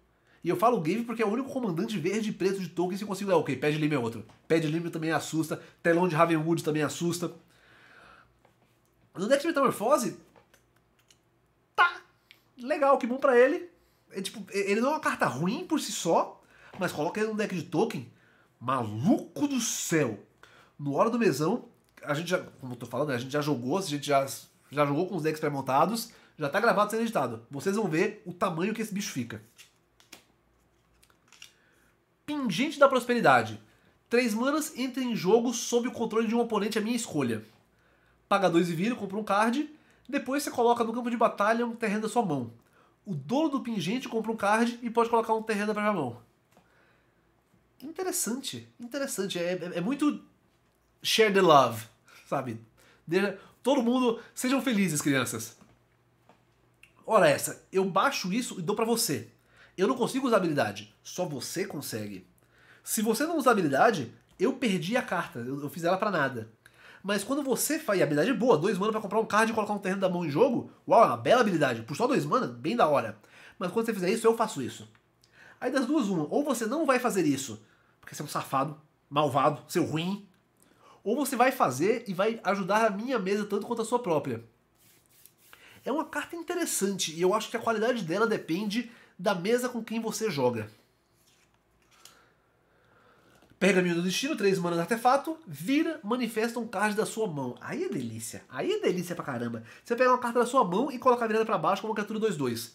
E eu falo Gave porque é o único comandante verde e preto de Tolkien que eu consigo. É, ok, Pé Lime é outro. Pé Lime também assusta. Telão de Ravenwood também assusta. No deck de Metamorfose. Tá. Legal, que bom pra ele. É, tipo, ele não é uma carta ruim por si só, mas coloca ele num deck de Tolkien. Maluco do céu! No Hora do Mesão, a gente já, como eu tô falando, né, a gente já jogou, a gente já já jogou com os decks pré-montados, já tá gravado sendo editado. Vocês vão ver o tamanho que esse bicho fica. Pingente da Prosperidade. Três manas entram em jogo sob o controle de um oponente à minha escolha. Paga dois e vira, compra um card. Depois você coloca no campo de batalha um terreno da sua mão. O dono do pingente compra um card e pode colocar um terreno da própria mão. Interessante, interessante. É, é, é muito share the love, sabe? Deixa, Todo mundo, sejam felizes, crianças. Ora essa, eu baixo isso e dou para você. Eu não consigo usar habilidade, só você consegue. Se você não usar habilidade, eu perdi a carta, eu, eu fiz ela para nada. Mas quando você faz, e a habilidade é boa, dois mana para comprar um card e colocar um terreno da mão em jogo, uau, é uma bela habilidade, por só dois mana, bem da hora. Mas quando você fizer isso, eu faço isso. Aí das duas, uma, ou você não vai fazer isso, porque você é um safado, malvado, seu ruim, ou você vai fazer e vai ajudar a minha mesa tanto quanto a sua própria. É uma carta interessante e eu acho que a qualidade dela depende da mesa com quem você joga. Minha do Destino, 3 manas artefato, vira, manifesta um card da sua mão. Aí é delícia. Aí é delícia pra caramba. Você pega uma carta da sua mão e coloca a virada pra baixo como uma criatura 2-2.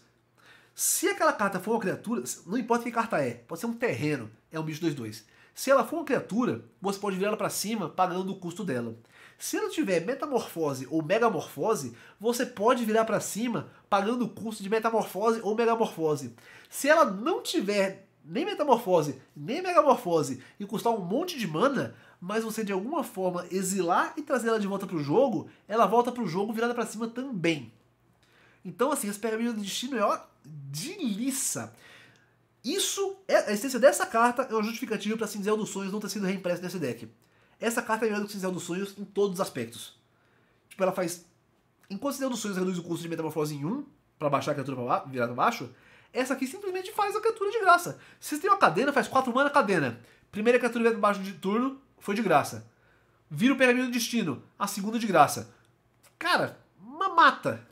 Se aquela carta for uma criatura, não importa que carta é, pode ser um terreno, é um bicho 2-2. Se ela for uma criatura, você pode virá-la para cima pagando o custo dela. Se ela tiver metamorfose ou megamorfose, você pode virar para cima pagando o custo de metamorfose ou megamorfose. Se ela não tiver nem metamorfose, nem megamorfose e custar um monte de mana, mas você de alguma forma exilar e trazer ela de volta para o jogo, ela volta para o jogo virada para cima também. Então, assim, esse pergaminho do destino é ó, delícia. Isso, é, a existência dessa carta é uma justificativa para Cinzel dos Sonhos não ter sido reimpressa nesse deck. Essa carta é melhor do que Cinzel dos Sonhos em todos os aspectos. Tipo, ela faz. Enquanto Cinzel dos Sonhos reduz o custo de metamorfose em 1, para baixar a criatura pra virar pra baixo, essa aqui simplesmente faz a criatura de graça. Se tem uma cadena, faz 4 mana cadena. Primeira criatura virada pra baixo de turno, foi de graça. Vira o Pergaminho do Destino, a segunda de graça. Cara, uma mata.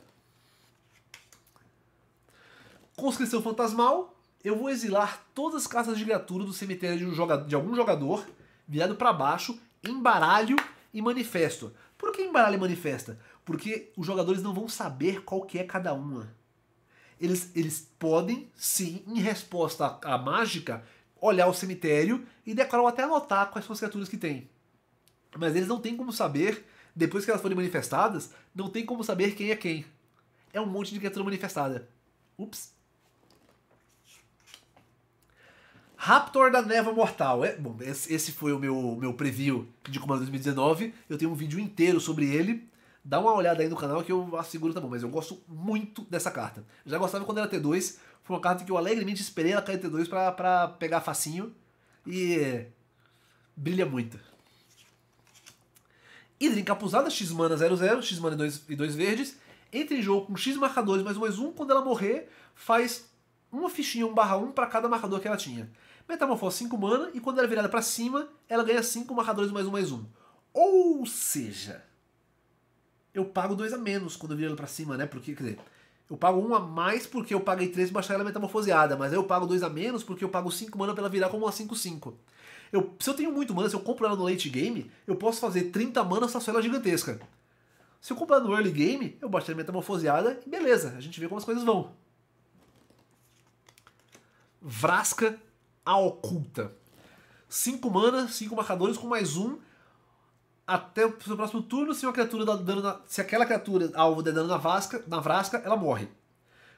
Conscrição Fantasmal, eu vou exilar todas as cartas de criatura do cemitério de, um jogador, de algum jogador, virado para baixo, embaralho e manifesto. Por que embaralho e manifesta? Porque os jogadores não vão saber qual que é cada uma. Eles, eles podem, sim, em resposta à, à mágica, olhar o cemitério e decorar ou até anotar quais são as criaturas que tem. Mas eles não têm como saber, depois que elas forem manifestadas, não tem como saber quem é quem. É um monte de criatura manifestada. Ups. Raptor da Neva Mortal. É, bom, esse foi o meu, meu preview de Comando 2019. Eu tenho um vídeo inteiro sobre ele. Dá uma olhada aí no canal que eu asseguro tá bom, mas eu gosto muito dessa carta. já gostava quando era T2, foi uma carta que eu alegremente esperei ela cair T2 pra, pra pegar facinho e brilha muito. Hidra encapuzada, X-mana 00, X-mana e dois, e dois verdes. Entre em jogo com X marcadores mais mais um. Quando ela morrer, faz uma fichinha 1 barra 1 para cada marcador que ela tinha metamorfose 5 mana e quando ela é virada para cima, ela ganha 5 marcadores mais um mais um. Ou seja, eu pago 2 a menos quando eu viro ela pra cima, né? Porque, quer dizer, eu pago 1 um a mais porque eu paguei 3 pra baixar ela metamorfoseada, mas aí eu pago 2 a menos porque eu pago 5 mana pra ela virar como uma 5-5. Eu, se eu tenho muito mana, se eu compro ela no late game, eu posso fazer 30 mana só ela é gigantesca. Se eu comprar no early game, eu baixo ela metamorfoseada e beleza, a gente vê como as coisas vão. Vrasca a oculta. 5 mana, 5 marcadores com mais um. Até o seu próximo turno, se uma criatura dá dano na, Se aquela criatura alvo der dano na vasca, na vrasca, ela morre.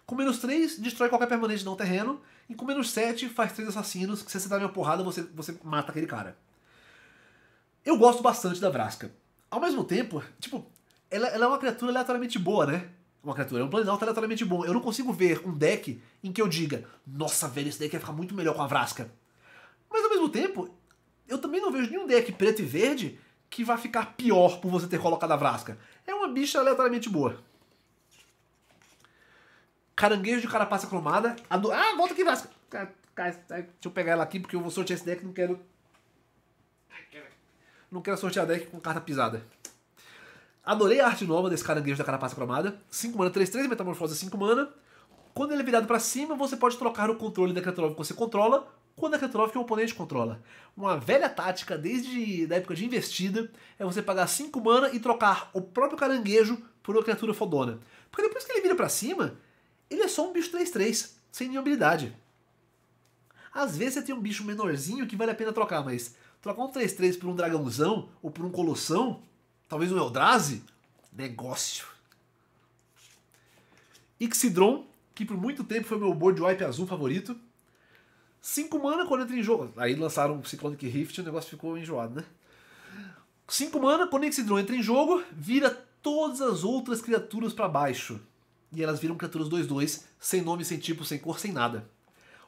Com menos 3, destrói qualquer permanente não terreno. E com menos 7, faz 3 assassinos, que se você dar uma porrada, você, você mata aquele cara. Eu gosto bastante da Vrasca. Ao mesmo tempo, tipo, ela, ela é uma criatura aleatoriamente boa, né? uma criatura. É um Planalto aleatoriamente bom. Eu não consigo ver um deck em que eu diga, nossa, velho, esse deck vai ficar muito melhor com a Vraska. Mas ao mesmo tempo, eu também não vejo nenhum deck preto e verde que vai ficar pior por você ter colocado a Vraska. É uma bicha aleatoriamente boa. Caranguejo de carapaça cromada. Ado... Ah, volta aqui, Vraska. Deixa eu pegar ela aqui porque eu vou sortear esse deck não quero. Não quero sortear deck com carta pisada. Adorei a arte nova desse caranguejo da carapaça cromada. 5 mana, 3, 3, metamorfose 5 mana. Quando ele é virado para cima, você pode trocar o controle da criatura que você controla quando a criatura que o oponente controla. Uma velha tática desde a época de investida é você pagar 5 mana e trocar o próprio caranguejo por uma criatura fodona. Porque depois que ele vira para cima, ele é só um bicho 3-3, sem nenhuma habilidade. Às vezes você tem um bicho menorzinho que vale a pena trocar, mas trocar um 3-3 por um dragãozão ou por um colossão Talvez um Eldrazi? Negócio. Ixidron, que por muito tempo foi meu board wipe azul favorito. 5 mana quando entra em jogo. Aí lançaram o Cyclonic Rift e o negócio ficou enjoado, né? 5 mana, quando Ixidron entra em jogo, vira todas as outras criaturas para baixo. E elas viram criaturas 2-2, sem nome, sem tipo, sem cor, sem nada.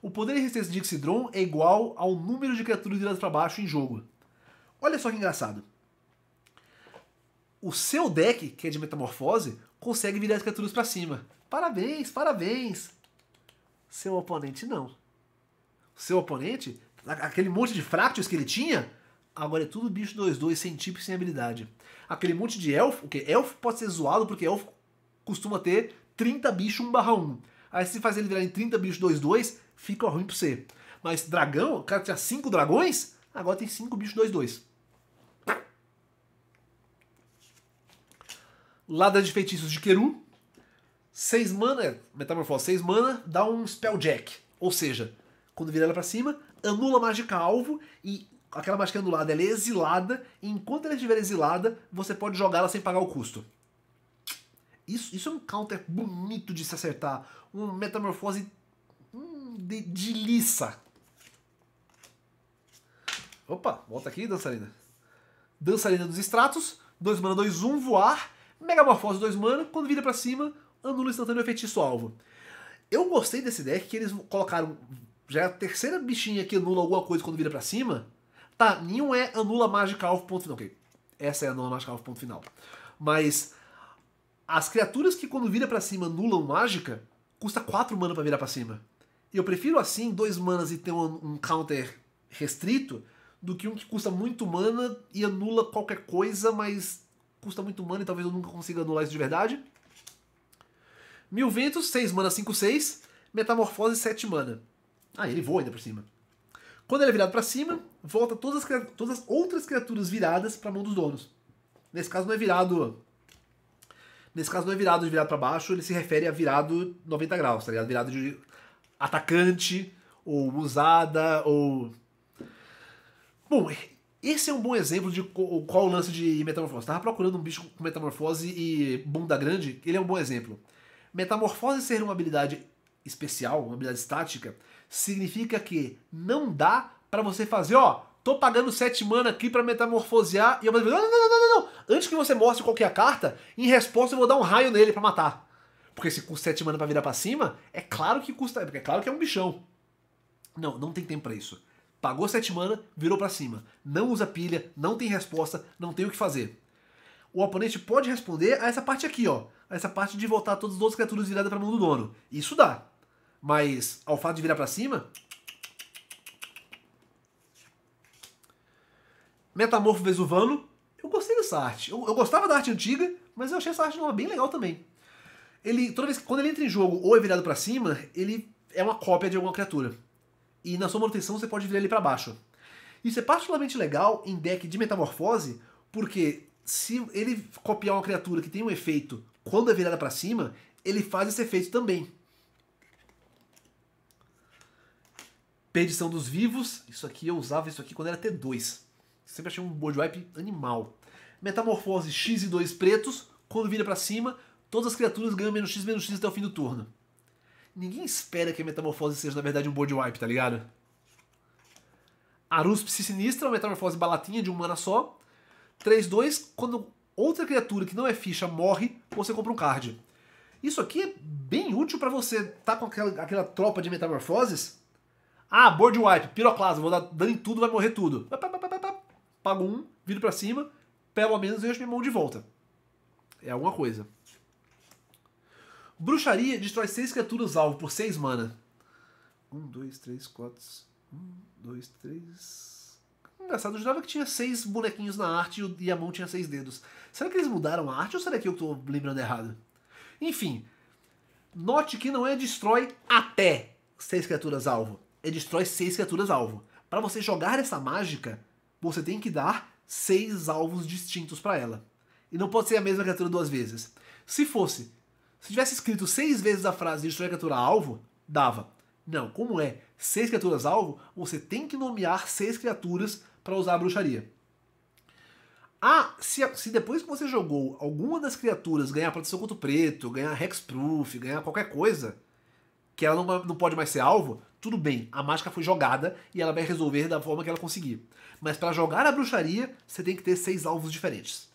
O poder e resistência de Ixidron é igual ao número de criaturas viradas para baixo em jogo. Olha só que engraçado o seu deck, que é de metamorfose, consegue virar as criaturas para cima. Parabéns, parabéns! Seu oponente não. Seu oponente, aquele monte de fractals que ele tinha, agora é tudo bicho 2-2, sem tipo e sem habilidade. Aquele monte de elfo, o que? Elfo pode ser zoado porque elfo costuma ter 30 bicho 1/1. Aí se fazer ele virar em 30 bicho 2-2, fica ruim pra você. Mas dragão, o cara tinha 5 dragões, agora tem 5 bicho 2-2. Lada de Feitiços de Keru. 6 mana, é Metamorfose 6 mana, dá um Spelljack. Ou seja, quando vira ela pra cima, anula a mágica alvo e aquela mágica anulada ela é exilada. E enquanto ela estiver exilada, você pode jogá-la sem pagar o custo. Isso, isso é um counter bonito de se acertar. Um metamorfose hum, de, de liça. Opa, volta aqui, dançarina. Dançarina dos extratos. 2 mana, 2, 1, um, voar. Megamorfose 2 mana, quando vira para cima, anula instantâneo o feitiço alvo. Eu gostei desse deck que eles colocaram já é a terceira bichinha que anula alguma coisa quando vira para cima. Tá, nenhum é anula mágica alvo ponto final. Okay. Essa é anula mágica alvo ponto final. Mas as criaturas que quando vira para cima anulam mágica, custa 4 mana para virar para cima. Eu prefiro assim, 2 manas e ter um, um counter restrito, do que um que custa muito mana e anula qualquer coisa, mas custa muito mana e talvez eu nunca consiga anular isso de verdade. Mil Ventos, 6 mana, 5, 6. Metamorfose, 7 mana. Ah, ele voa ainda por cima. Quando ele é virado para cima, volta todas as, todas as outras criaturas viradas para mão dos donos. Nesse caso não é virado. Nesse caso não é virado de virado para baixo, ele se refere a virado 90 graus, tá ligado? Virado de atacante, ou usada, ou. Bom, esse é um bom exemplo de qual, o lance de metamorfose. Tava procurando um bicho com metamorfose e bunda grande, ele é um bom exemplo. Metamorfose ser uma habilidade especial, uma habilidade estática, significa que não dá para você fazer, ó, tô pagando 7 mana aqui para metamorfosear e eu vou não, não, não, não, não. Antes que você mostre qualquer carta, em resposta eu vou dar um raio nele para matar. Porque se com 7 mana para virar para cima, é claro que custa, é claro que é um bichão. Não, não tem tempo para isso. Pagou 7 mana, virou para cima. Não usa pilha, não tem resposta, não tem o que fazer. O oponente pode responder a essa parte aqui, ó. A essa parte de voltar todas as outras criaturas viradas pra mão do dono. Isso dá. Mas ao fato de virar para cima. Metamorfo Vesuvano. Eu gostei dessa arte. Eu, eu, gostava da arte antiga, mas eu achei essa arte nova bem legal também. Ele, toda vez que quando ele entra em jogo ou é virado para cima, ele é uma cópia de alguma criatura e na sua manutenção você pode virar ele para baixo. Isso é particularmente legal em deck de metamorfose, porque se ele copiar uma criatura que tem um efeito quando é virada para cima, ele faz esse efeito também. Perdição dos vivos, isso aqui eu usava isso aqui quando era T2. Sempre achei um board wipe animal. Metamorfose X e 2 pretos, quando vira para cima, todas as criaturas ganham menos X menos X até o fim do turno. Ninguém espera que a metamorfose seja, na verdade, um board wipe, tá ligado? Aruspse Sinistra, uma metamorfose balatinha de um mana só. 3-2, quando outra criatura que não é ficha morre, você compra um card. Isso aqui é bem útil para você tá com aquela, aquela tropa de metamorfoses. Ah, board wipe, piroclasma, vou dar dano em tudo, vai morrer tudo. Pago um, viro para cima, pego menos e deixo minha mão de volta. É alguma coisa. Bruxaria destrói 6 criaturas alvo por 6 mana. 1, 2, 3, 4. 1, 2, 3. Engraçado, eu jurava que tinha 6 bonequinhos na arte e a mão tinha 6 dedos. Será que eles mudaram a arte ou será que eu estou lembrando errado? Enfim, note que não é destrói até 6 criaturas alvo. É destrói 6 criaturas alvo. Para você jogar essa mágica, você tem que dar 6 alvos distintos para ela. E não pode ser a mesma criatura duas vezes. Se fosse se tivesse escrito seis vezes a frase destruir a criatura alvo, dava. Não, como é seis criaturas alvo, você tem que nomear seis criaturas para usar a bruxaria. Ah, se, se, depois que você jogou alguma das criaturas ganhar proteção contra o preto, ganhar hexproof, ganhar qualquer coisa, que ela não, não pode mais ser alvo, tudo bem, a mágica foi jogada e ela vai resolver da forma que ela conseguir. Mas para jogar a bruxaria, você tem que ter seis alvos diferentes.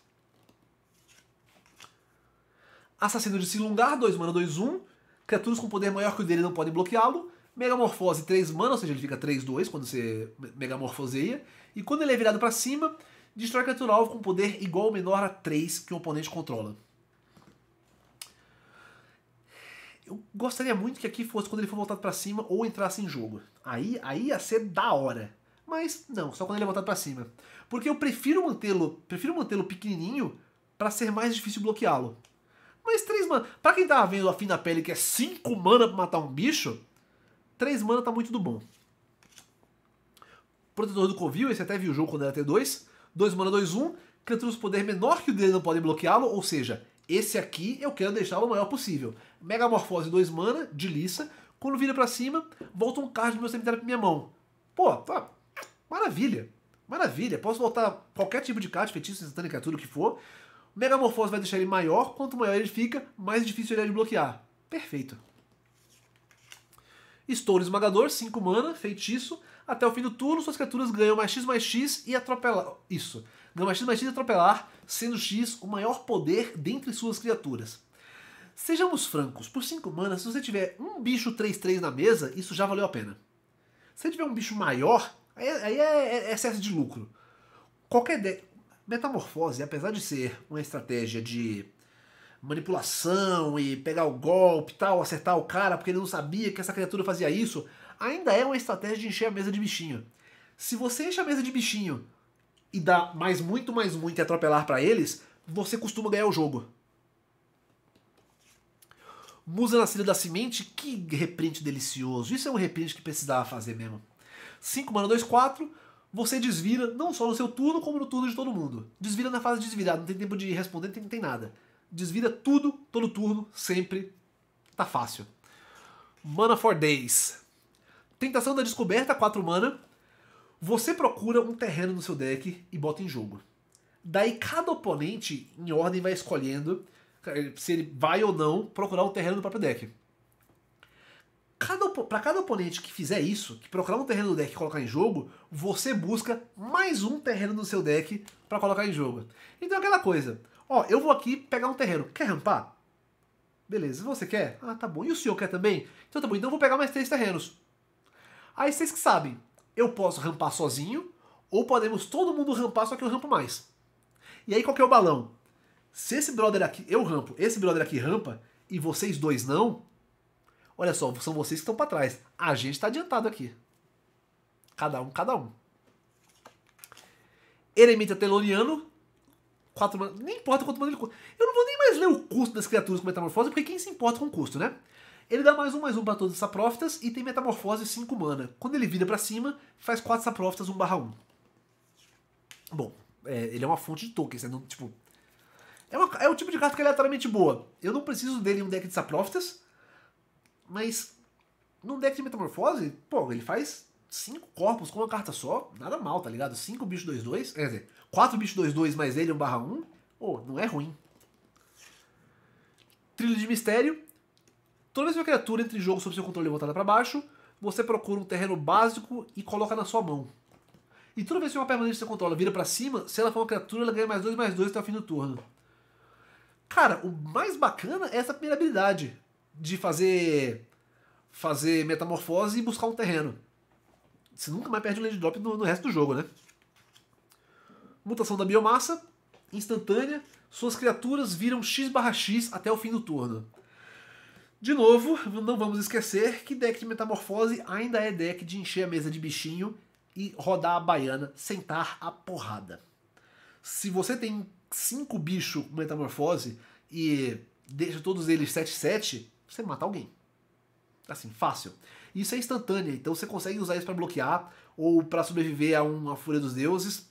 Assassino de Silungar, 2 mana, 2, 1. Um. Criaturas com poder maior que o dele não podem bloqueá-lo. Megamorfose, 3 mana, ou seja, ele fica 3, 2 quando você megamorfoseia. E quando ele é virado para cima, destrói criatura alvo com poder igual ou menor a 3 que o oponente controla. Eu gostaria muito que aqui fosse quando ele for voltado para cima ou entrasse em jogo. Aí, aí ia ser da hora. Mas não, só quando ele é voltado para cima. Porque eu prefiro mantê-lo, prefiro mantê-lo pequenininho para ser mais difícil bloqueá-lo. Mas três mana. Pra quem tava vendo a fim da pele que é cinco mana pra matar um bicho, três mana tá muito do bom. Protetor do Covil, esse até viu o jogo quando era T2. 2 mana, 2, 1. Um. Criaturas poder menor que o dele não podem bloqueá-lo, ou seja, esse aqui eu quero deixá-lo o maior possível. Megamorfose 2 mana, de liça. Quando vira para cima, volta um card do meu cemitério pra minha mão. Pô, tá. Maravilha. Maravilha. Posso voltar qualquer tipo de card, feitiço, instantânea, criatura, o que for. Megamorfose vai deixar ele maior, quanto maior ele fica, mais difícil ele é de bloquear. Perfeito. Estouro esmagador, 5 mana, feitiço. Até o fim do turno, suas criaturas ganham mais X mais X e atropelar. Isso. Ganham mais X mais X e atropelar, sendo X o maior poder dentre suas criaturas. Sejamos francos, por 5 mana, se você tiver um bicho 3-3 na mesa, isso já valeu a pena. Se você tiver um bicho maior, aí é, é, é excesso de lucro. Qualquer deck. Metamorfose, apesar de ser uma estratégia de manipulação e pegar o golpe tal, acertar o cara porque ele não sabia que essa criatura fazia isso, ainda é uma estratégia de encher a mesa de bichinho. Se você enche a mesa de bichinho e dá mais muito, mais muito e atropelar para eles, você costuma ganhar o jogo. Musa Nascida da Semente, que reprint delicioso. Isso é um reprint que precisava fazer mesmo. 5 mana, 2, 4 você desvira não só no seu turno, como no turno de todo mundo. Desvira na fase de desvirar, ah, não tem tempo de responder, não tem, não tem nada. Desvira tudo, todo turno, sempre. Tá fácil. Mana for Days. Tentação da Descoberta, 4 mana. Você procura um terreno no seu deck e bota em jogo. Daí cada oponente, em ordem, vai escolhendo eh, se ele vai ou não procurar um terreno no próprio deck. Cada, para cada oponente que fizer isso, que procurar um terreno do deck e colocar em jogo, você busca mais um terreno do seu deck para colocar em jogo. Então é aquela coisa, ó, eu vou aqui pegar um terreno, quer rampar? Beleza, você quer? Ah, tá bom. E o senhor quer também? Então tá bom, então eu vou pegar mais três terrenos. Aí vocês que sabem, eu posso rampar sozinho, ou podemos todo mundo rampar, só que eu rampo mais. E aí qual que é o balão? Se esse brother aqui, eu rampo, esse brother aqui rampa, e vocês dois não, Olha só, são vocês que estão para trás. A gente está adiantado aqui. Cada um, cada um. Eremita teloniano. Quatro manas. Nem importa quanto mana ele custa. Eu não vou nem mais ler o custo das criaturas com metamorfose, porque quem se importa com o custo, né? Ele dá mais um, mais um para todas as saprófitas e tem metamorfose 5 mana. Quando ele vira para cima, faz 4 saprófitas 1 barra 1. Bom, é, ele é uma fonte de tokens, né? Não, tipo, é, uma, é o tipo de carta que é aleatoriamente boa. Eu não preciso dele em um deck de saprófitas, mas num deck de metamorfose, pô, ele faz cinco corpos com uma carta só, nada mal, tá ligado? 5 bicho 2-2, quer dizer, 4 bicho 2-2 mais ele 1 barra 1, pô, não é ruim. Trilho de mistério. Toda vez que uma criatura entre jogo sob seu controle voltada para baixo, você procura um terreno básico e coloca na sua mão. E toda vez que uma permanente você controla vira para cima, se ela for uma criatura, ela ganha mais 2, mais 2 até o fim do turno. Cara, o mais bacana é essa primeira habilidade de fazer fazer metamorfose e buscar um terreno. Você nunca mais perde o land drop no, no resto do jogo, né? Mutação da biomassa, instantânea, suas criaturas viram X barra X até o fim do turno. De novo, não vamos esquecer que deck de metamorfose ainda é deck de encher a mesa de bichinho e rodar a baiana, sentar a porrada. Se você tem 5 bicho metamorfose e deixa todos eles 7-7, você mata alguém. Assim, fácil. Isso é instantâneo, então você consegue usar isso para bloquear ou para sobreviver a uma fúria dos deuses.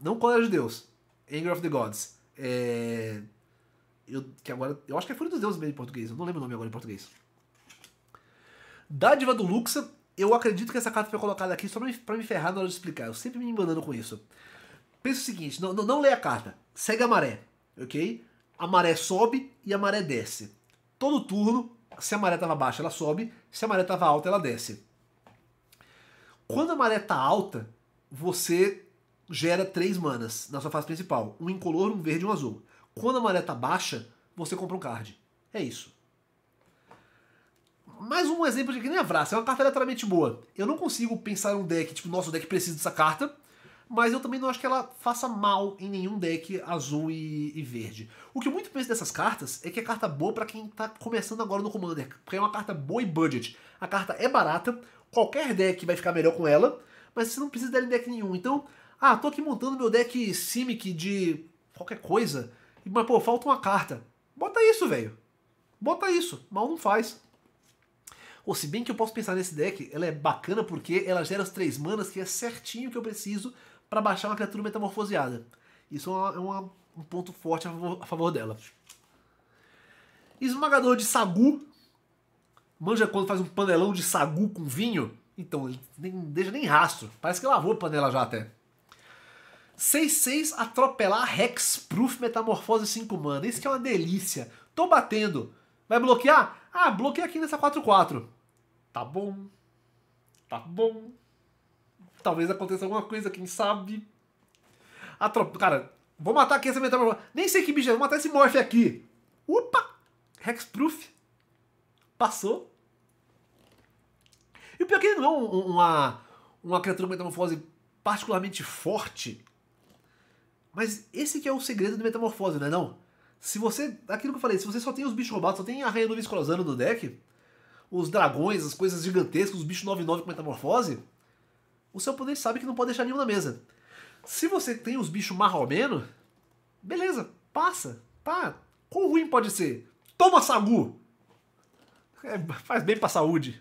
Não Colégio de Deus, Anger of the Gods. É... Eu, que agora, eu acho que é Fúria dos Deuses mesmo em português, eu não lembro o nome agora em português. Dádiva do Luxa, eu acredito que essa carta foi colocada aqui só pra me, pra me ferrar na hora de explicar. Eu sempre me mandando com isso. Pensa o seguinte: não, não, não lê a carta, segue a maré, ok? A maré sobe e a maré desce. Todo turno, se a maré estava baixa, ela sobe, se a maré estava alta, ela desce. Quando a maré está alta, você gera três manas na sua fase principal: um incolor, um verde e um azul. Quando a maré está baixa, você compra um card. É isso. Mais um exemplo de que nem a Vraça, é uma carta literalmente boa. Eu não consigo pensar um deck, tipo, nosso deck precisa dessa carta mas eu também não acho que ela faça mal em nenhum deck azul e, e verde. O que eu muito penso dessas cartas é que é carta boa para quem tá começando agora no Commander, porque é uma carta boa e budget. A carta é barata, qualquer deck vai ficar melhor com ela, mas você não precisa dela em deck nenhum. Então, ah, tô aqui montando meu deck Simic de qualquer coisa, mas pô, falta uma carta. Bota isso, velho. Bota isso, mal não faz. Ou se bem que eu posso pensar nesse deck, ela é bacana porque ela gera as três manas, que é certinho que eu preciso para baixar uma criatura metamorfoseada. Isso é, é, uma, um ponto forte a favor, a favor, dela. Esmagador de sagu. Manja quando faz um panelão de sagu com vinho. Então, ele nem, deixa nem rastro. Parece que lavou a panela já até. 6-6 atropelar Rex Proof Metamorfose 5 mana. Isso que é uma delícia. Tô batendo. Vai bloquear? Ah, bloqueia aqui nessa 4-4. Tá bom. Tá bom talvez aconteça alguma coisa, quem sabe. Cara, vou matar aqui essa metamorfose. Nem sei que bicho é, vou matar esse morph aqui. Opa! Hexproof. Passou. E o pior é que ele não é uma, uma criatura com metamorfose particularmente forte. Mas esse que é o segredo do metamorfose, não é não? Se você. Aquilo que eu falei, se você só tem os bichos roubados, só tem a rainha Nuvis Crosano no deck, os dragões, as coisas gigantescas, os bichos 9-9 com metamorfose, o seu oponente sabe que não pode deixar nenhum na mesa. Se você tem os bichos marromeno, beleza, passa. Tá. Quão ruim pode ser? Toma Sagu! É, faz bem pra saúde.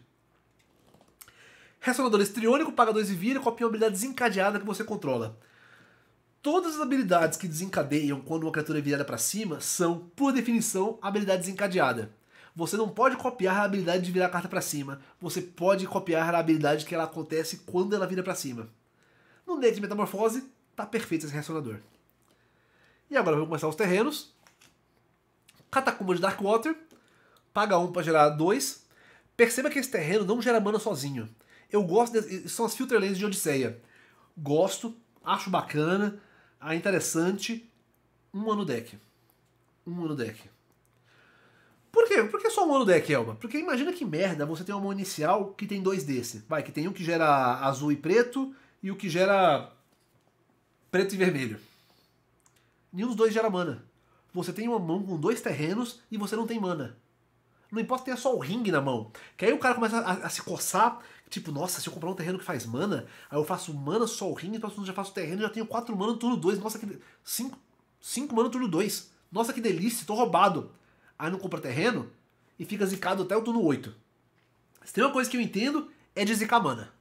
Ressonador estriônico, paga 2 e vira, copia uma habilidade desencadeada que você controla. Todas as habilidades que desencadeiam quando uma criatura é virada para cima são, por definição, habilidade desencadeada. Você não pode copiar a habilidade de virar a carta para cima. Você pode copiar a habilidade que ela acontece quando ela vira para cima. No deck de metamorfose, tá perfeito esse reacionador. E agora vamos começar os terrenos. Catacumba de Darkwater. Paga um para gerar dois. Perceba que esse terreno não gera mana sozinho. Eu gosto. De, são as filter lanes de Odisseia. Gosto, acho bacana, é interessante. Um ano deck. Um ano deck. Por quê? Por que só um mono deck, Elba? Porque imagina que merda você tem uma mão inicial que tem dois desse. Vai, que tem um que gera azul e preto e o que gera preto e vermelho. Nenhum dos dois gera mana. Você tem uma mão com dois terrenos e você não tem mana. Não importa ter só o ringue na mão. Que aí o cara começa a, a, se coçar, tipo, nossa, se eu comprar um terreno que faz mana, aí eu faço mana só o ringue, eu já faço terreno, já tenho 4 mana no turno 2, nossa que. 5 mana no turno 2. Nossa que delícia, tô roubado aí não compra terreno e fica zicado até o turno 8. Se tem uma coisa que eu entendo, é de zicar mana.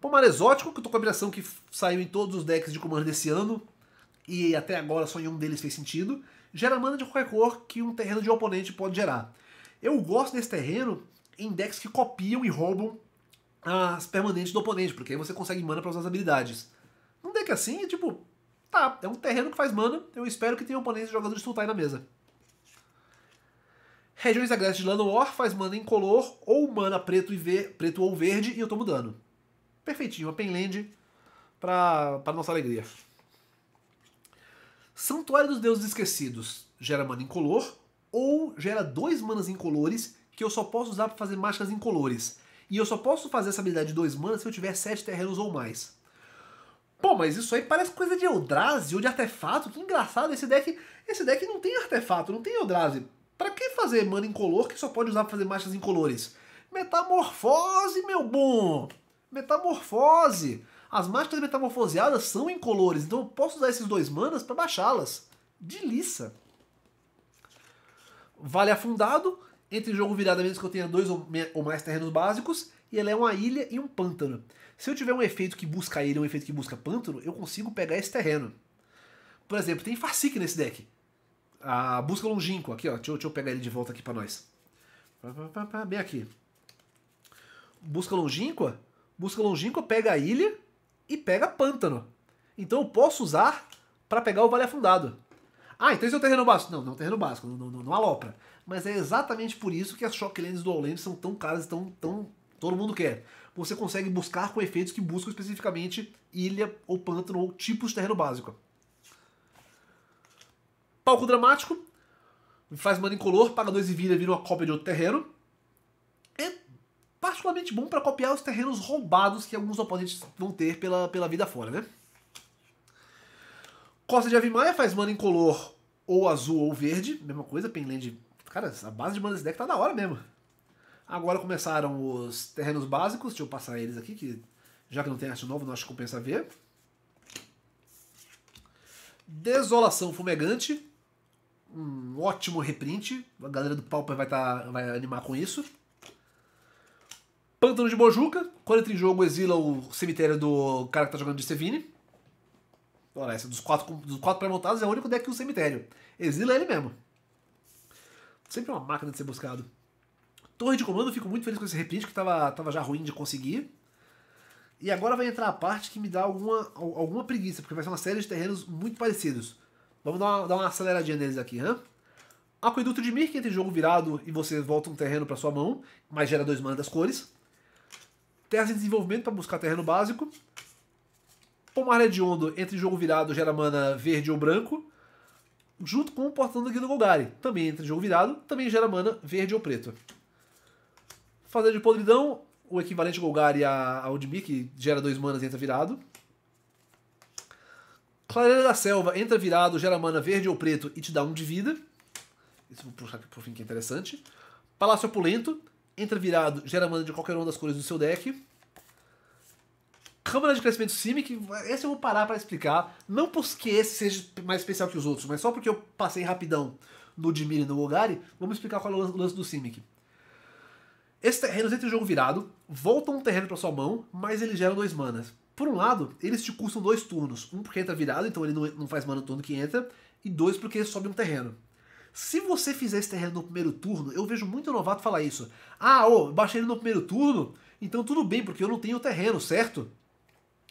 Pomar é Exótico, que eu tô com a combinação que saiu em todos os decks de comando desse ano, e até agora só em um deles fez sentido, gera mana de qualquer cor que um terreno de um oponente pode gerar. Eu gosto desse terreno em decks que copiam e roubam as permanentes do oponente, porque aí você consegue mana para usar as habilidades. Num deck assim, é tipo, Tá, é um terreno que faz mana, eu espero que tenha oponentes de jogadores Sultai na mesa. Regiões agressas de Lanowar faz mana incolor ou mana preto, e ver, preto ou verde e eu tomo dano. Perfeitinho, uma Penland pra, pra nossa alegria. Santuário dos Deuses Esquecidos gera mana incolor ou gera dois manas incolores que eu só posso usar para fazer mágicas incolores. E eu só posso fazer essa habilidade de dois manas se eu tiver sete terrenos ou mais. Pô, mas isso aí parece coisa de Eldrazi ou de artefato, tudo engraçado. Esse deck, esse deck não tem artefato, não tem Eldrazi. Pra que fazer mana incolor que só pode usar pra fazer marchas incolores? Metamorfose, meu bom! Metamorfose! As mágicas metamorfoseadas são incolores, então eu posso usar esses dois manas para baixá-las. Delícia! Vale afundado, entre jogo virado a menos que eu tenha dois ou mais terrenos básicos, e ela é uma ilha e um pântano. Se eu tiver um efeito que busca ele um efeito que busca pântano, eu consigo pegar esse terreno. Por exemplo, tem Farsic nesse deck. A busca longínqua, aqui ó, deixa eu, deixa eu pegar ele de volta aqui para nós. Bem aqui. Busca longínqua, busca longínqua pega a ilha e pega pântano. Então eu posso usar para pegar o Vale Afundado. Ah, então esse é o terreno básico. Não, não é o terreno básico, não, não, não alopra. Mas é exatamente por isso que as shocklands do All são tão caras e tão, tão. todo mundo quer você consegue buscar com efeitos que buscam especificamente ilha ou pântano ou tipos de terreno básico. Palco dramático, faz mana incolor, paga 2 e vira, vira uma cópia de outro terreno. É particularmente bom para copiar os terrenos roubados que alguns oponentes vão ter pela, pela vida fora, né? Costa de Avimaia faz mana incolor ou azul ou verde, mesma coisa, Penland. Cara, a base de mana desse deck tá da hora mesmo. Agora começaram os terrenos básicos, deixa eu passar eles aqui, que já que não tem arte novo, não acho que compensa ver. Desolação Fumegante, um ótimo reprint, a galera do Pauper vai, tá, vai animar com isso. Pântano de Bojuca, quando entra em jogo exila o cemitério do cara que tá jogando de Sevini. Olha, é dos quatro, dos quatro pré-montados é o único deck que o é cemitério. Exila ele mesmo. Sempre uma máquina de ser buscado. Torre de comando, fico muito feliz com esse reprint, que tava, tava já ruim de conseguir. E agora vai entrar a parte que me dá alguma, alguma preguiça, porque vai ser uma série de terrenos muito parecidos. Vamos dar uma, dar uma aceleradinha neles aqui, hã? Aqueduto de Mir, que entra em jogo virado e você volta um terreno para sua mão, mas gera dois manas das cores. Terras em desenvolvimento para buscar terreno básico. Pomar Hediondo entra em jogo virado, gera mana verde ou branco. Junto com o Portão do Golgari, também entra em jogo virado, também gera mana verde ou preto. Fazer de podridão, o equivalente Golgari a, a Udmi, que gera dois manas e entra virado. Clareira da Selva, entra virado, gera mana verde ou preto e te dá um de vida. Isso vou puxar aqui pro fim que é interessante. Palácio Opulento, entra virado, gera mana de qualquer uma das cores do seu deck. Câmara de Crescimento Simic, esse eu vou parar para explicar. Não porque esse seja mais especial que os outros, mas só porque eu passei rapidão no Dimir e no Golgari, vamos explicar qual é o lance do Simic. Esses terrenos entre o jogo virado voltam um terreno para sua mão, mas eles geram dois manas. Por um lado, eles te custam dois turnos. Um porque entra virado, então ele não faz mana no turno que entra. E dois porque sobe um terreno. Se você fizer esse terreno no primeiro turno, eu vejo muito novato falar isso. Ah, ô, oh, baixei ele no primeiro turno, então tudo bem, porque eu não tenho terreno, certo?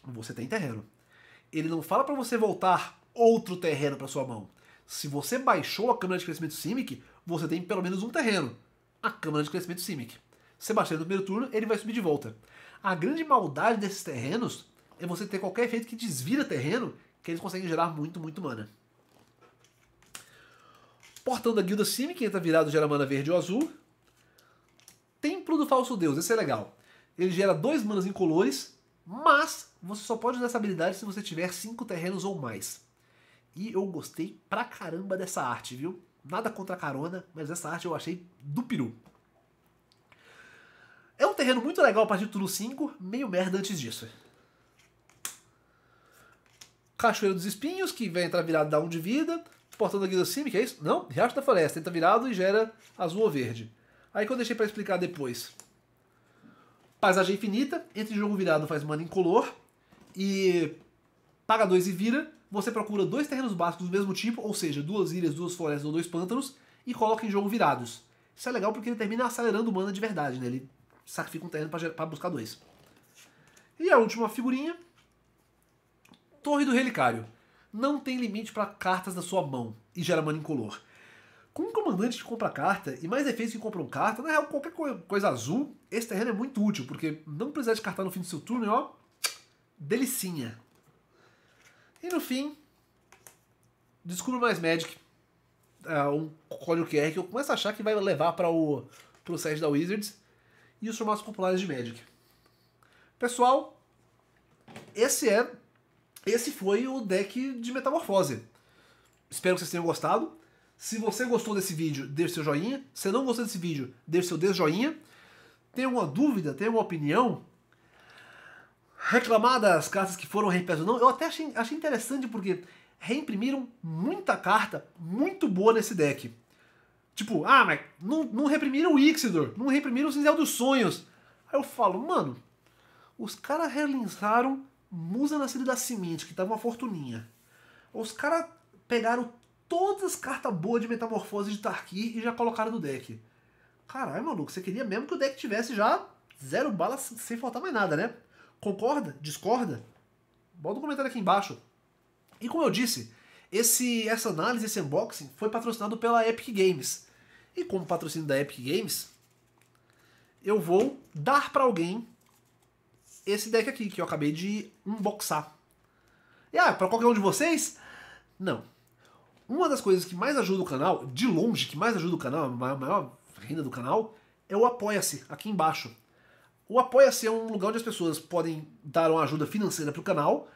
Você tem terreno. Ele não fala para você voltar outro terreno para sua mão. Se você baixou a câmara de crescimento Simic, você tem pelo menos um terreno. A câmara de crescimento Simic. Sebastião no primeiro turno, ele vai subir de volta. A grande maldade desses terrenos é você ter qualquer efeito que desvira terreno, que eles conseguem gerar muito, muito mana. Portão da Guilda Sim, que entra virado gera mana verde ou azul. Templo do Falso Deus, esse é legal. Ele gera dois manas incolores, mas você só pode usar essa habilidade se você tiver cinco terrenos ou mais. E eu gostei pra caramba dessa arte, viu? Nada contra a carona, mas essa arte eu achei do peru. É um terreno muito legal a partir do turno 5, meio merda antes disso. Cachoeira dos Espinhos, que vai entrar virado dá 1 um de vida. Portão da Cime, que é isso? Não, Riacho da Floresta, entra virado e gera azul ou verde. Aí que eu deixei para explicar depois. Paisagem Infinita, entre jogo virado faz mana incolor. E paga 2 e vira, você procura dois terrenos básicos do mesmo tipo, ou seja, duas ilhas, duas florestas ou dois pântanos, e coloca em jogo virados. Isso é legal porque ele termina acelerando o mana de verdade, né? Ele sacrifica um terreno para buscar dois. E a última figurinha. Torre do Relicário. Não tem limite para cartas da sua mão e gera mana incolor. Com um comandante que compra carta e mais efeitos que compram carta, na real, qualquer coisa azul, esse terreno é muito útil, porque não precisar descartar no fim do seu turno, ó. Delicinha. E no fim, descubro mais Magic. Uh, um código QR que eu começo a achar que vai levar para o processo da Wizards e os formatos populares de Magic. Pessoal, esse é esse foi o deck de metamorfose. Espero que vocês tenham gostado. Se você gostou desse vídeo, deixe seu joinha. Se não gostou desse vídeo, deixe seu desjoinha. Tem alguma dúvida? Tem alguma opinião? Reclamar das cartas que foram reimpressas ou não? Eu até achei, achei interessante porque reimprimiram muita carta muito boa nesse deck. Tipo, ah, mas não, não reprimiram o Ixidor, não reprimiram o Cinzel dos Sonhos. Aí eu falo, mano, os caras relançaram Musa Nascida da Semente, que tava uma fortuninha. Os caras pegaram todas as cartas boas de Metamorfose de Tarkir e já colocaram no deck. Caralho, maluco, você queria mesmo que o deck tivesse já zero bala sem faltar mais nada, né? Concorda? Discorda? Bota um comentário aqui embaixo. E como eu disse, esse, essa análise, esse unboxing, foi patrocinado pela Epic Games. E como patrocínio da Epic Games, eu vou dar para alguém esse deck aqui que eu acabei de unboxar. E ah, para qualquer um de vocês? Não. Uma das coisas que mais ajuda o canal, de longe, que mais ajuda o canal, a maior renda do canal, é o Apoia-se, aqui embaixo. O Apoia-se é um lugar onde as pessoas podem dar uma ajuda financeira para o canal,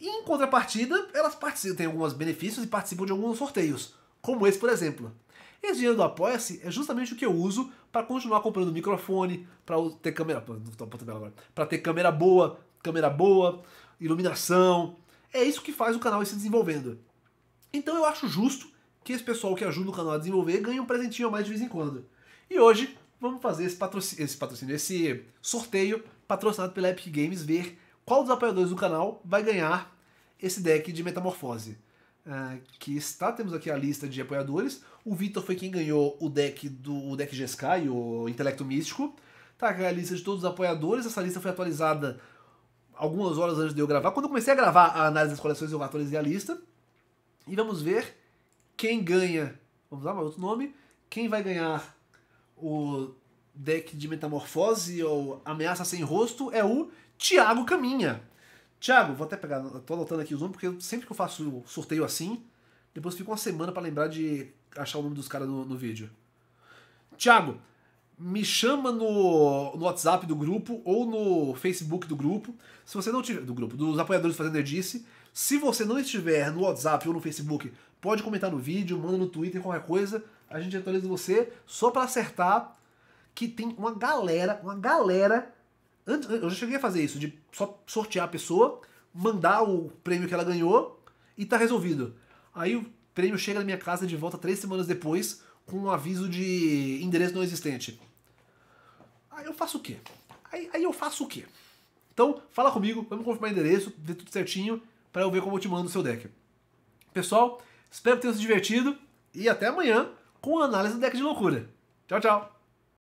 e em contrapartida, elas participam, têm alguns benefícios e participam de alguns sorteios, como esse, por exemplo. Esse dinheiro do Apoia-se é justamente o que eu uso para continuar comprando microfone, para ter câmera, para ter câmera boa, câmera boa, iluminação. É isso que faz o canal ir se desenvolvendo. Então eu acho justo que esse pessoal que ajuda o canal a desenvolver ganhe um presentinho a mais de vez em quando. E hoje vamos fazer esse patrocínio, esse, patrocínio, esse sorteio patrocinado pela Epic Games, ver qual dos apoiadores do canal vai ganhar esse deck de metamorfose. Ah, que está, temos aqui a lista de apoiadores. O Vitor foi quem ganhou o deck do o deck Jeskai, o Intelecto Místico. Tá aqui a lista de todos os apoiadores. Essa lista foi atualizada algumas horas antes de eu gravar. Quando eu comecei a gravar a análise das coleções, eu atualizei a lista. E vamos ver quem ganha. Vamos lá, mais outro nome. Quem vai ganhar o deck de metamorfose ou ameaça sem rosto é o Tiago Caminha. Tiago, vou até pegar, tô anotando aqui os nomes, porque sempre que eu faço sorteio assim, depois fica uma semana para lembrar de achar o nome dos caras no, no, vídeo. Tiago, me chama no, no WhatsApp do grupo ou no Facebook do grupo. Se você não tiver. Do grupo, dos apoiadores fazendo Nerdice. Se você não estiver no WhatsApp ou no Facebook, pode comentar no vídeo, manda no Twitter, qualquer coisa. A gente atualiza você só para acertar que tem uma galera, uma galera Antes, eu já cheguei a fazer isso, de só sortear a pessoa, mandar o prêmio que ela ganhou e tá resolvido. Aí o prêmio chega na minha casa de volta três semanas depois com um aviso de endereço não existente. Aí eu faço o quê? Aí, aí eu faço o quê? Então, fala comigo, vamos confirmar o endereço, ver tudo certinho, para eu ver como eu te mando o seu deck. Pessoal, espero que tenham se divertido e até amanhã com a análise do deck de loucura. Tchau, tchau!